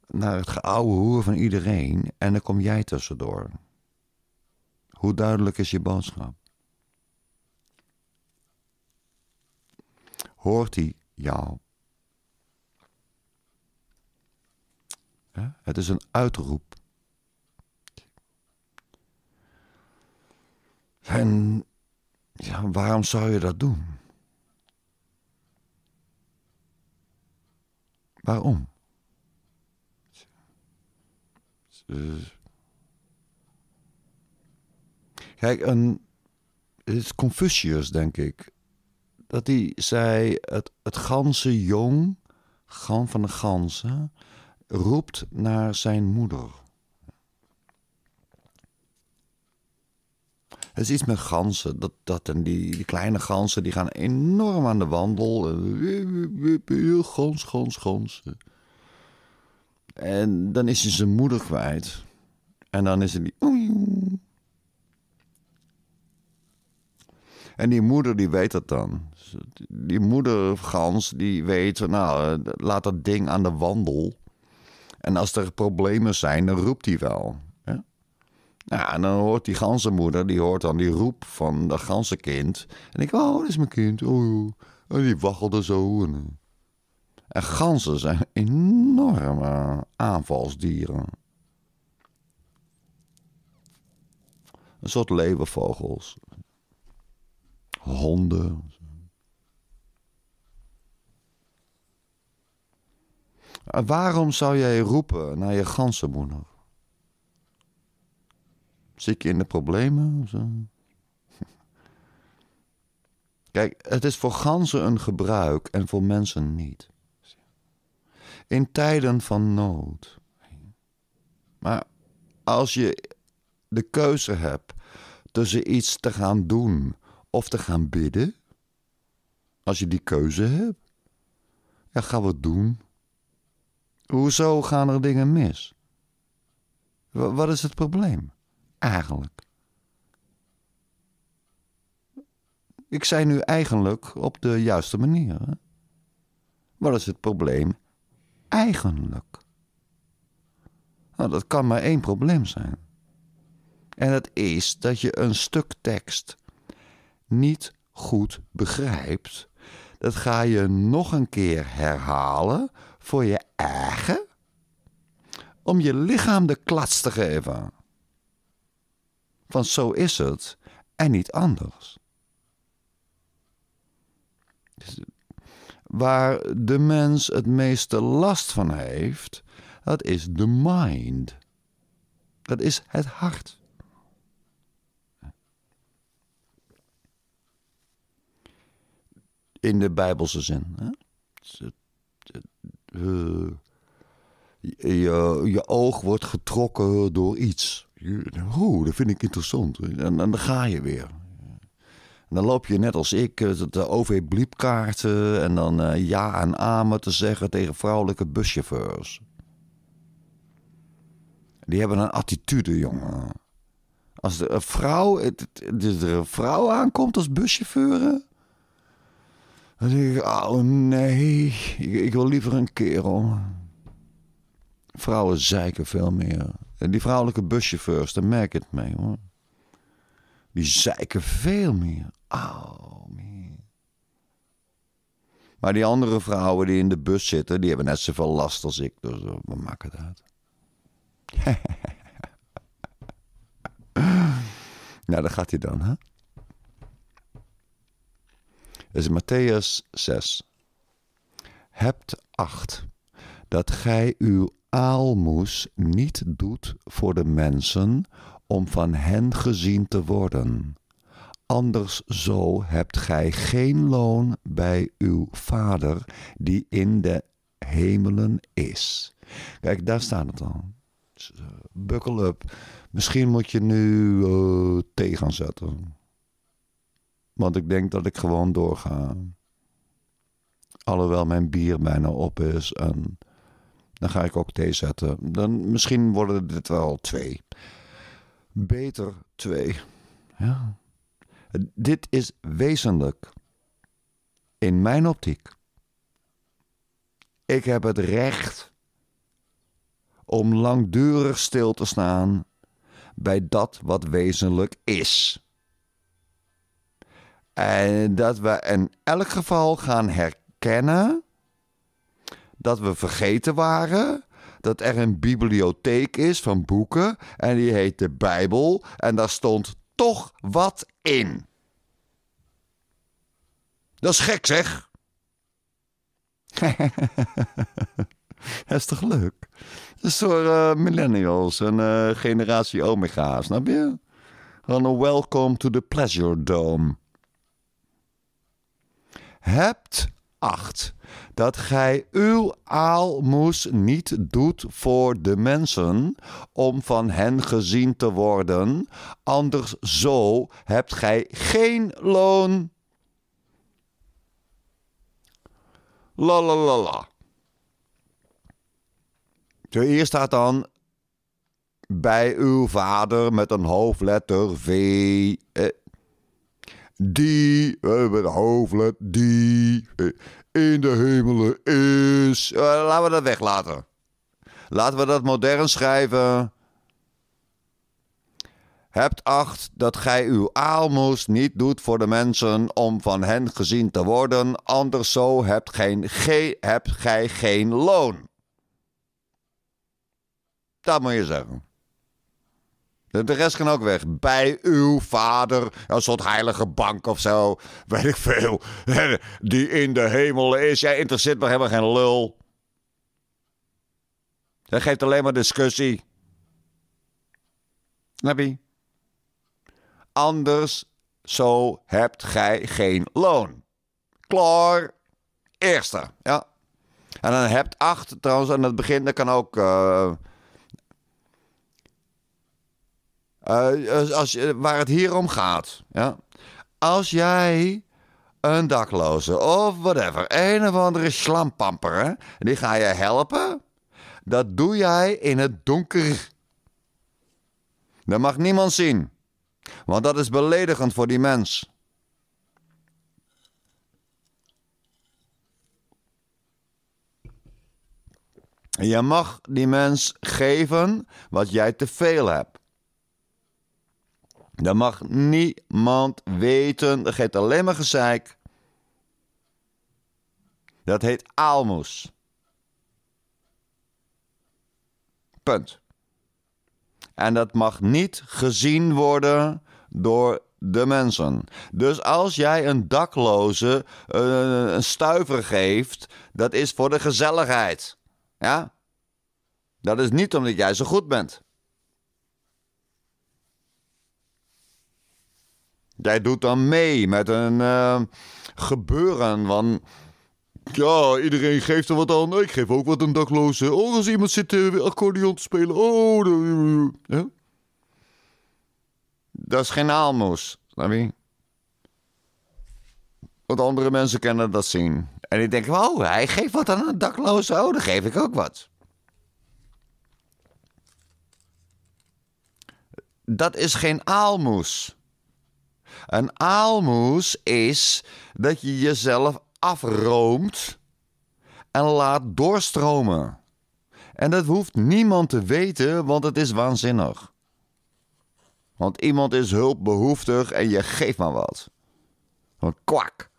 naar het geouwe hoer van iedereen en dan kom jij tussendoor. Hoe duidelijk is je boodschap? Hoort hij jou? Het is een uitroep. En ja, waarom zou je dat doen? Waarom? Kijk, een, het is Confucius, denk ik. Dat hij zei, het, het ganse jong, gan van de ganzen, roept naar zijn moeder. Het is iets met ganzen. Dat, dat, en die, kleine ganzen die gaan enorm aan de wandel. Gans, gans, gans. En dan is hij zijn moeder kwijt. En dan is hij die... En die moeder die weet dat dan. Die moedergans die weet, nou, eh, laat dat ding aan de wandel. En als er problemen zijn, dan roept hij wel. Hè? Nou, en dan hoort die ganzenmoeder, die hoort dan die roep van dat ganzenkind. En ik, oh, dat is mijn kind. Oh, en oh, die waggelde zo. En, eh. en ganzen zijn enorme aanvalsdieren. Een soort leeuwenvogels. Honden, Eh, waarom zou jij roepen naar je ganzenmoeder? Zit je in de problemen? Kijk, het is voor ganzen een gebruik en voor mensen niet. In tijden van nood. Maar als je de keuze hebt tussen iets te gaan doen of te gaan bidden, als je die keuze hebt, ja, ga wat doen. Hoezo gaan er dingen mis? wat is het probleem eigenlijk? Ik zei nu eigenlijk op de juiste manier. Wat is het probleem eigenlijk? Nou, dat kan maar één probleem zijn. En dat is dat je een stuk tekst niet goed begrijpt. Dat ga je nog een keer herhalen voor je eigen? Om je lichaam de klats te geven. Want zo is het en niet anders. Dus waar de mens het meeste last van heeft, dat is de mind. Dat is het hart. In de Bijbelse zin. Hè? Eh, je, eh, je, oog wordt getrokken door iets. oh, dat vind ik interessant. En, dan ga je weer. En dan loop je net als ik eh, de OV-bliepkaarten en dan ja en amen te zeggen tegen vrouwelijke buschauffeurs. Die hebben een attitude, jongen. Als er een vrouw, het, het, de, vrouw aankomt als buschauffeur, dan denk ik, oh nee, ik, wil liever een kerel. Vrouwen zeiken veel meer. En die vrouwelijke buschauffeurs, daar merk ik het mee hoor. Die zeiken veel meer. Oh man. Maar die andere vrouwen die in de bus zitten, die hebben net zoveel last als ik. Dus eh, we maken het uit. nou, daar gaat hij dan, hè? is Matthäus 6. Hebt acht dat gij uw aalmoes niet doet voor de mensen om van hen gezien te worden. Anders zo hebt gij geen loon bij uw Vader die in de hemelen is. Kijk, daar staat het al. Buckle up. Misschien moet je nu uh, thee gaan zetten. Want ik denk dat ik gewoon doorga. Alhoewel mijn bier bijna op is. En dan ga ik ook thee zetten. Dan, misschien worden dit wel twee. Beter twee. Ja. Dit is wezenlijk. In mijn optiek. Ik heb het recht om langdurig stil te staan bij dat wat wezenlijk is. En dat we in elk geval gaan herkennen dat we vergeten waren dat er een bibliotheek is van boeken en die heet de Bijbel en daar stond toch wat in. Dat is gek zeg. dat is toch leuk? Dat is voor eh, millennials en eh, generatie Omega, snap je? Van eh, welcome to the pleasure dome hebt acht dat gij uw aalmoes niet doet voor de mensen, om van hen gezien te worden, anders zo hebt gij geen loon. La la la la. Hier staat dan bij uw vader met een hoofdletter V. Eh, die, hebben hoofdlet, die eh, in de hemelen is. Eh, laten we dat weglaten. Laten we dat modern schrijven. Hebt acht dat gij uw aalmoes niet doet voor de mensen om van hen gezien te worden, anders zo hebt, geen, ge, hebt gij geen loon. Dat moet je zeggen. De rest kan ook weg. Bij uw vader, een soort heilige bank of zo, weet ik veel. Die in de hemel is. Jij interesseert me helemaal geen lul. Dat geeft alleen maar discussie. Snap je? Anders, zo hebt gij geen loon. Klaar. Eerste, ja. En dan hebt acht trouwens, aan het begin, dat kan ook... Eh, Uh, als, eh, waar het hier om gaat. Ja? Als jij een dakloze of whatever, een of andere slampamper, die ga je helpen. Dat doe jij in het donker. Dat mag niemand zien. Want dat is beledigend voor die mens. Je mag die mens geven wat jij te veel hebt. Dat mag niemand weten. Dat geeft alleen maar gezeik. Dat heet aalmoes. Punt. En dat mag niet gezien worden door de mensen. Dus als jij een dakloze eh, een stuiver geeft, dat is voor de gezelligheid. Ja? Dat is niet omdat jij zo goed bent. Jij doet dan mee met een eh, gebeuren van... Ja, iedereen geeft er wat aan. Ik geef ook wat een dakloze. Oh, als iemand zit uh, accordeon te spelen. Oh, dat is geen aalmoes. Snap je? Want andere mensen kennen dat zien. En die denken, oh, hij geeft wat aan een dakloze. Oh, dan geef ik ook wat. Dat is geen aalmoes. Een aalmoes is dat je jezelf afroomt en laat doorstromen. En dat hoeft niemand te weten, want het is waanzinnig. Want iemand is hulpbehoeftig en je geeft maar wat. kwak.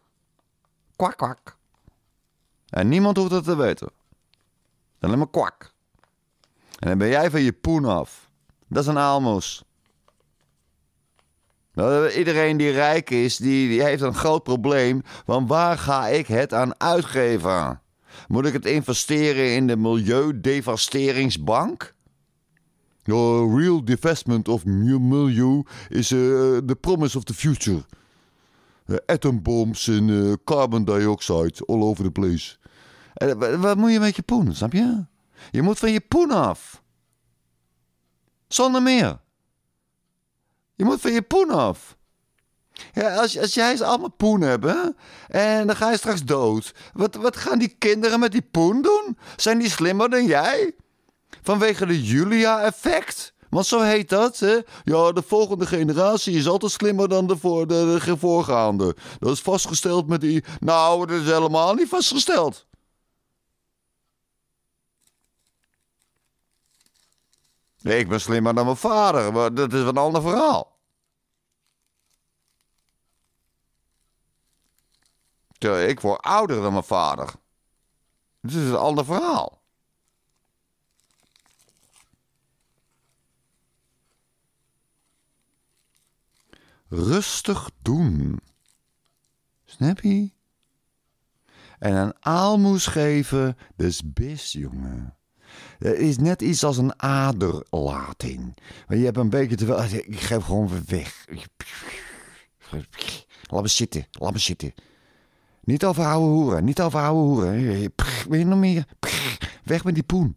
Kwak, kwak. En niemand hoeft het te weten. Alleen maar kwak. En dan ben jij van je poen af. Dat is een aalmoes. Nou, iedereen die rijk is, die, die heeft een groot probleem. Want waar ga ik het aan uitgeven? Moet ik het investeren in de Milieudevasteringsbank? The real divestment of milieu is eh, the promise of the future. Uh, en uh, carbon dioxide all over the place. wat moet je met je poen, snap je? Je moet van je poen af. Zonder meer. Je moet van je poen af. Ja, als, als jij ze allemaal poen hebben en dan ga je straks dood. Wat, wat gaan die kinderen met die poen doen? Zijn die slimmer dan jij? Vanwege de Julia-effect? Want zo heet dat, hè? Ja, de volgende generatie is altijd slimmer dan de, voor, voorgaande. Dat is vastgesteld met die... Nou, dat is helemaal niet vastgesteld. Nee, ik ben slimmer dan mijn vader, maar dat is een ander verhaal. Ik word ouder dan mijn vader. Dat dus is een ander verhaal. Rustig doen. Snap En een aalmoes geven, dus bis, jongen. Het is net iets als een aderlating. je hebt een beetje te veel. Ah, ik geef gewoon weg. Laat me zitten, laat me zitten. Niet over ouwe hoeren, niet over ouwe hoeren. Wil je meer? Weg met die poen.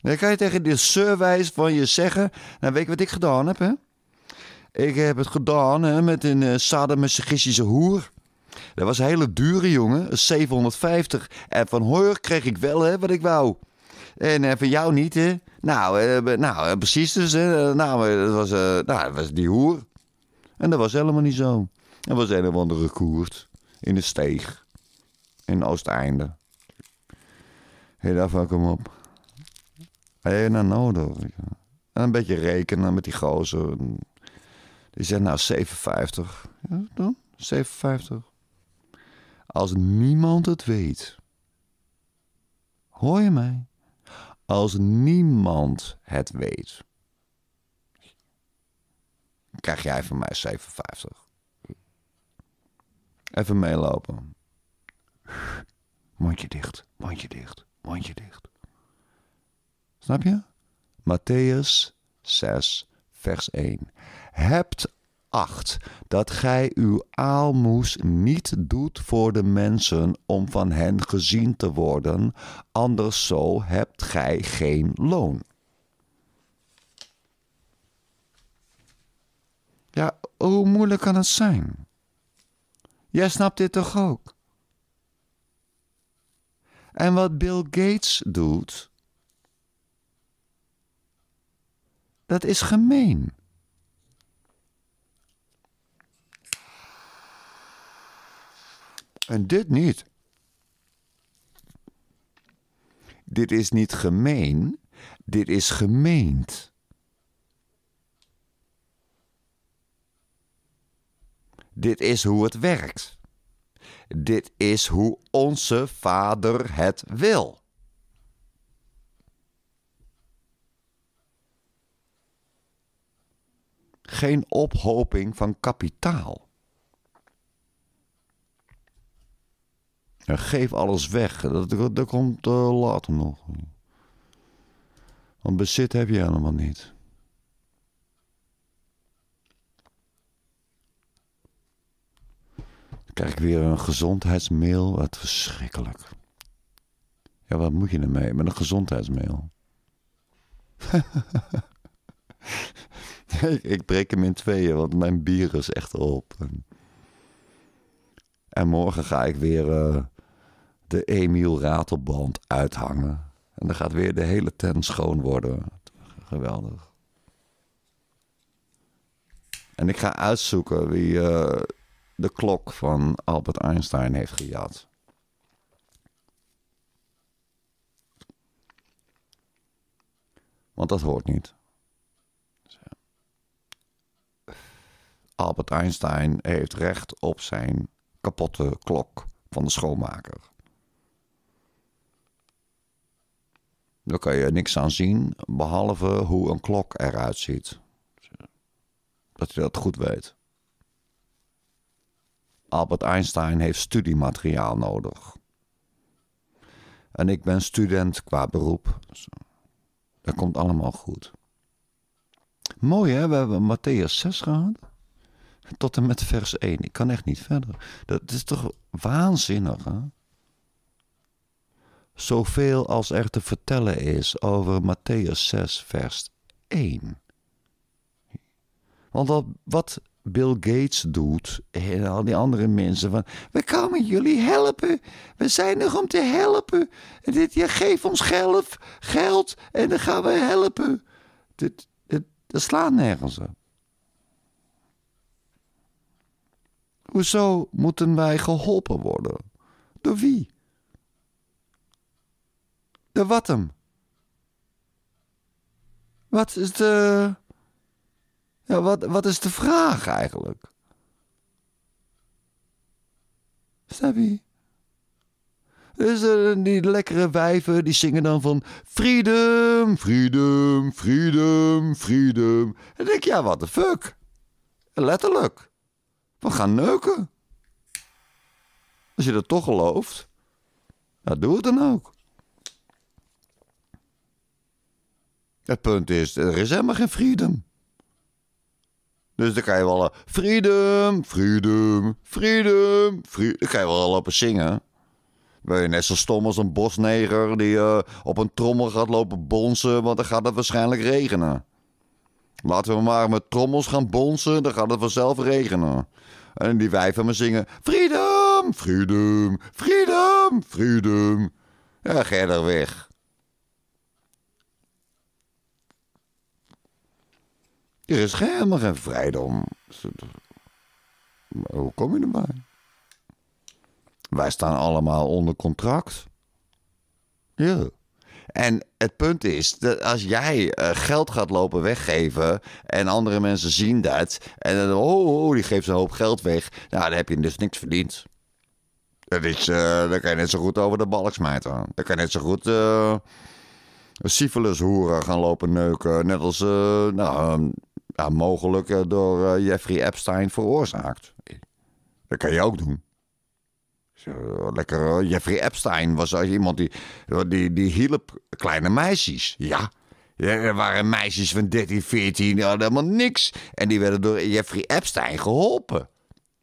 Dan kan je tegen de surwijs van je zeggen... Nou, weet je wat ik gedaan heb, hè? Ik heb het gedaan hè, met een uh, sadomasochistische hoer. Dat was een hele dure jongen, een 750. En van hoor kreeg ik wel hè, wat ik wou. En eh, van jou niet, hè? Nou, eh, eh, nou precies dus. Hè? Nou, dat was, nou, dat was die hoer. En dat was helemaal niet zo. Dat was een of andere koert. In de steeg. In Oosteinde. Hé, daar ik hem op. Hé, nou nodig. een beetje rekenen met die gozer. Die zegt nou 57. Ja, dan? 57 als niemand het weet. Hoor je mij? Als niemand het weet. Krijg jij van mij 57. Even meelopen. Mondje dicht, mondje dicht, mondje dicht. Snap je? Matthäus 6, vers 1. Hebt 8. Dat gij uw aalmoes niet doet voor de mensen om van hen gezien te worden, anders zo hebt gij geen loon. Ja, hoe moeilijk kan het zijn? Jij snapt dit toch ook? En wat Bill Gates doet, dat is gemeen. En dit niet. Dit is niet gemeen, dit is gemeend. Dit is hoe het werkt. Dit is hoe onze Vader het wil. Geen ophoping van kapitaal. geef alles weg. Dat, dat, komt eh, later nog. Want bezit heb je helemaal niet. Dan krijg ik weer een gezondheidsmail. Wat verschrikkelijk. Ja, wat moet je ermee? Met een gezondheidsmail. ik, breek hem in tweeën, want mijn bier is echt op. En morgen ga ik weer eh, de Emiel Ratelband uithangen. En dan gaat weer de hele tent schoon worden. Geweldig. En ik ga uitzoeken wie eh, de klok van Albert Einstein heeft gejat. Want dat hoort niet. Albert Einstein heeft recht op zijn kapotte klok van de schoonmaker. Daar kan je niks aan zien, behalve hoe een klok eruit ziet. Dat je dat goed weet. Albert Einstein heeft studiemateriaal nodig. En ik ben student qua beroep. Dat komt allemaal goed. Mooi hè, we hebben Matthäus 6 gehad. Tot en met vers 1. Ik kan echt niet verder. Dat is toch waanzinnig hè? zoveel als er te vertellen is over Matthäus 6, vers 1. Want wat, Bill Gates doet en al die andere mensen van... We komen jullie helpen. We zijn er om te helpen. dit, je geeft ons geld, geld en dan gaan we helpen. Dit, dit, dat slaat nergens op. Hoezo moeten wij geholpen worden? Door wie? De hem? Wat is de. Ja, wat, wat is de vraag eigenlijk? Snap je? Dus die lekkere wijven die zingen dan van freedom, freedom, freedom, freedom. En denk ik, ja, what the fuck? Letterlijk. We gaan neuken. Als je dat toch gelooft, dan doe het dan ook. Het punt is, er is helemaal geen freedom. Dus dan kan je wel eh, freedom, freedom, freedom, freedom. Dan kan je wel lopen zingen. Ben je net zo stom als een bosneger die eh, op een trommel gaat lopen bonzen, want dan gaat het waarschijnlijk regenen. Laten we maar met trommels gaan bonzen, dan gaat het vanzelf regenen. En die wijven maar zingen: Freedom, freedom, freedom, freedom. Ja, ga er weg. Dus er is helemaal geen vrijdom. hoe kom je erbij? Wij staan allemaal onder contract. Ja. En het punt is, dat als jij eh, geld gaat lopen weggeven en andere mensen zien dat en dan, oh, oh, oh, die geeft een hoop geld weg, nou, dan heb je dus niks verdiend. Dat is, uh, dan kan je net zo goed over de balk smijten. Dan kan je net zo goed uh, hoeren gaan lopen neuken. Net als, uh, nou, mogelijk eh, door eh, Jeffrey Epstein veroorzaakt. Dat kan je ook doen. Lekker, eh, Jeffrey Epstein was als iemand die, die, die hielp kleine meisjes. Ja, er waren meisjes van 13, 14, hadden helemaal niks. En die werden door Jeffrey Epstein geholpen.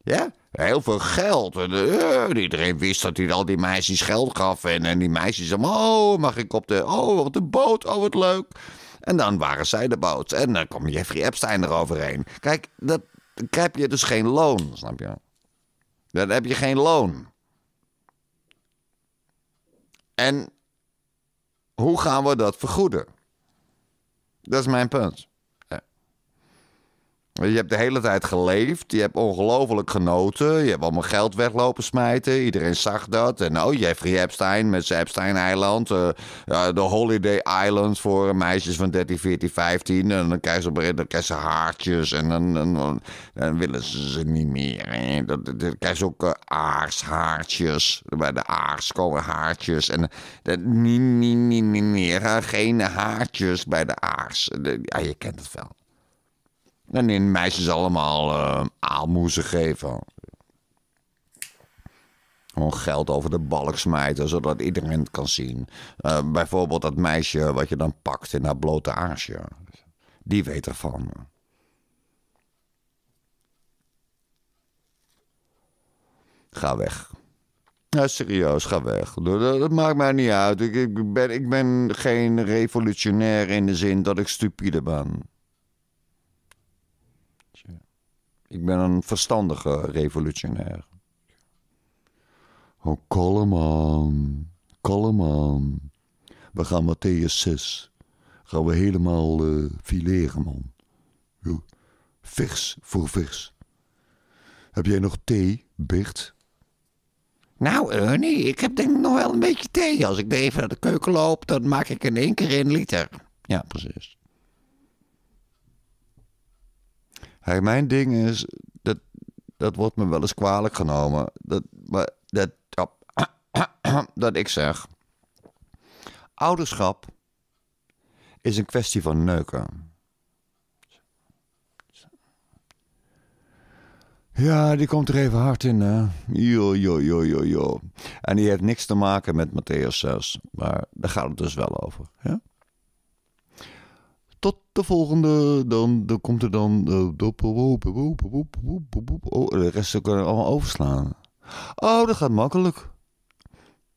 Ja, heel veel geld. En, iedereen wist dat hij al die meisjes geld gaf. En, en die meisjes oh, mag ik op de, oh, op de boot, oh, wat leuk. En dan waren zij de boot. En dan kwam Jeffrey Epstein eroverheen. Kijk, dat, dan heb je dus geen loon, snap je? Dan heb je geen loon. En hoe gaan we dat vergoeden? Dat is mijn punt. Je hebt de hele tijd geleefd. Je hebt ongelooflijk genoten. Je hebt allemaal geld weglopen smijten. Iedereen zag dat. En oh, Jeffrey Epstein met zijn Epstein-eiland. Eh, de Holiday Island voor meisjes van 13, 14, 15. En dan krijgen ze, dan krijgen ze haartjes. En dan, willen ze ze niet meer. Dat Dan, dan krijgen ook uh, eh, aarshaartjes. Bij de aars komen haartjes. En dat, niet, niet, niet, niet meer. Geen haartjes bij de aars. ja, je kent het wel. En in meisjes allemaal uh, aalmoezen geven. Gewoon geld over de balk smijten, zodat iedereen het kan zien. Eh, bijvoorbeeld dat meisje wat je dan pakt in haar blote aasje. Die weet ervan. Ga weg. Ja, serieus, ga weg. Dat, dat maakt mij niet uit. Ik, ik, ben, ik ben geen revolutionair in de zin dat ik stupide ben. Ik ben een verstandige revolutionair. Oh, kalm aan. Kalm aan. We gaan Matthäus 6. Gaan we helemaal uh, fileren, man. Vers voor vers. Heb jij nog thee, Bert? Nou, Ernie, eh, ik heb denk ik nog wel een beetje thee. Als ik even naar de keuken loop, dan maak ik in één keer een liter. Ja, precies. Hey, mijn ding is, dat, dat wordt me wel eens kwalijk genomen. Dat, maar, dat, oh, dat ik zeg, ouderschap is een kwestie van neuken. Ja, die komt er even hard in, hè. Jo, jo, jo, jo, jo. En die heeft niks te maken met Matthäus 6. Maar daar gaat het dus wel over, ja? tot de volgende. Dan, dan komt er dan. Oh, de rest kan ik allemaal overslaan. Oh, dat gaat makkelijk.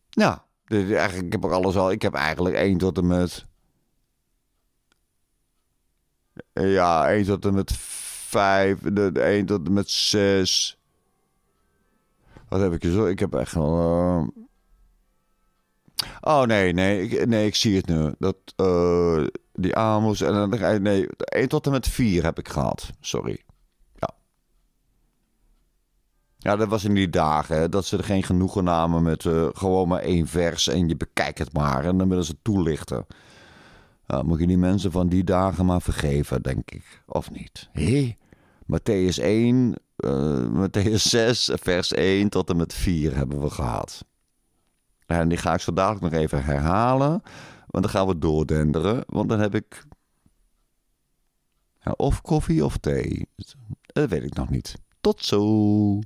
Ja, eigenlijk, ik heb er alles al. Ik heb eigenlijk 1 tot en met. Ja, 1 tot en met 5. De, 1 tot en met 6. Wat heb ik zo? Ik heb echt wel. Uh... Oh nee, nee, ik, nee, ik zie het nu. Dat, uh, die Amos en Nee, 1 tot en met 4 heb ik gehad. Sorry. Ja. Ja, dat was in die dagen. Hè, dat ze er geen genoegen namen met uh, gewoon maar één vers en je bekijkt het maar. En dan willen ze toelichten. Nou, moet je die mensen van die dagen maar vergeven, denk ik. Of niet? Hé? Hey? Matthäus 1, uh, eh, Matthäus 6, vers 1 tot en met 4 hebben we gehad. Nou, en die ga ik zo dadelijk nog even herhalen. Want dan gaan we doordenderen. Want dan heb ik. Ja, nou, of koffie of thee. Dat weet ik nog niet. Tot zo.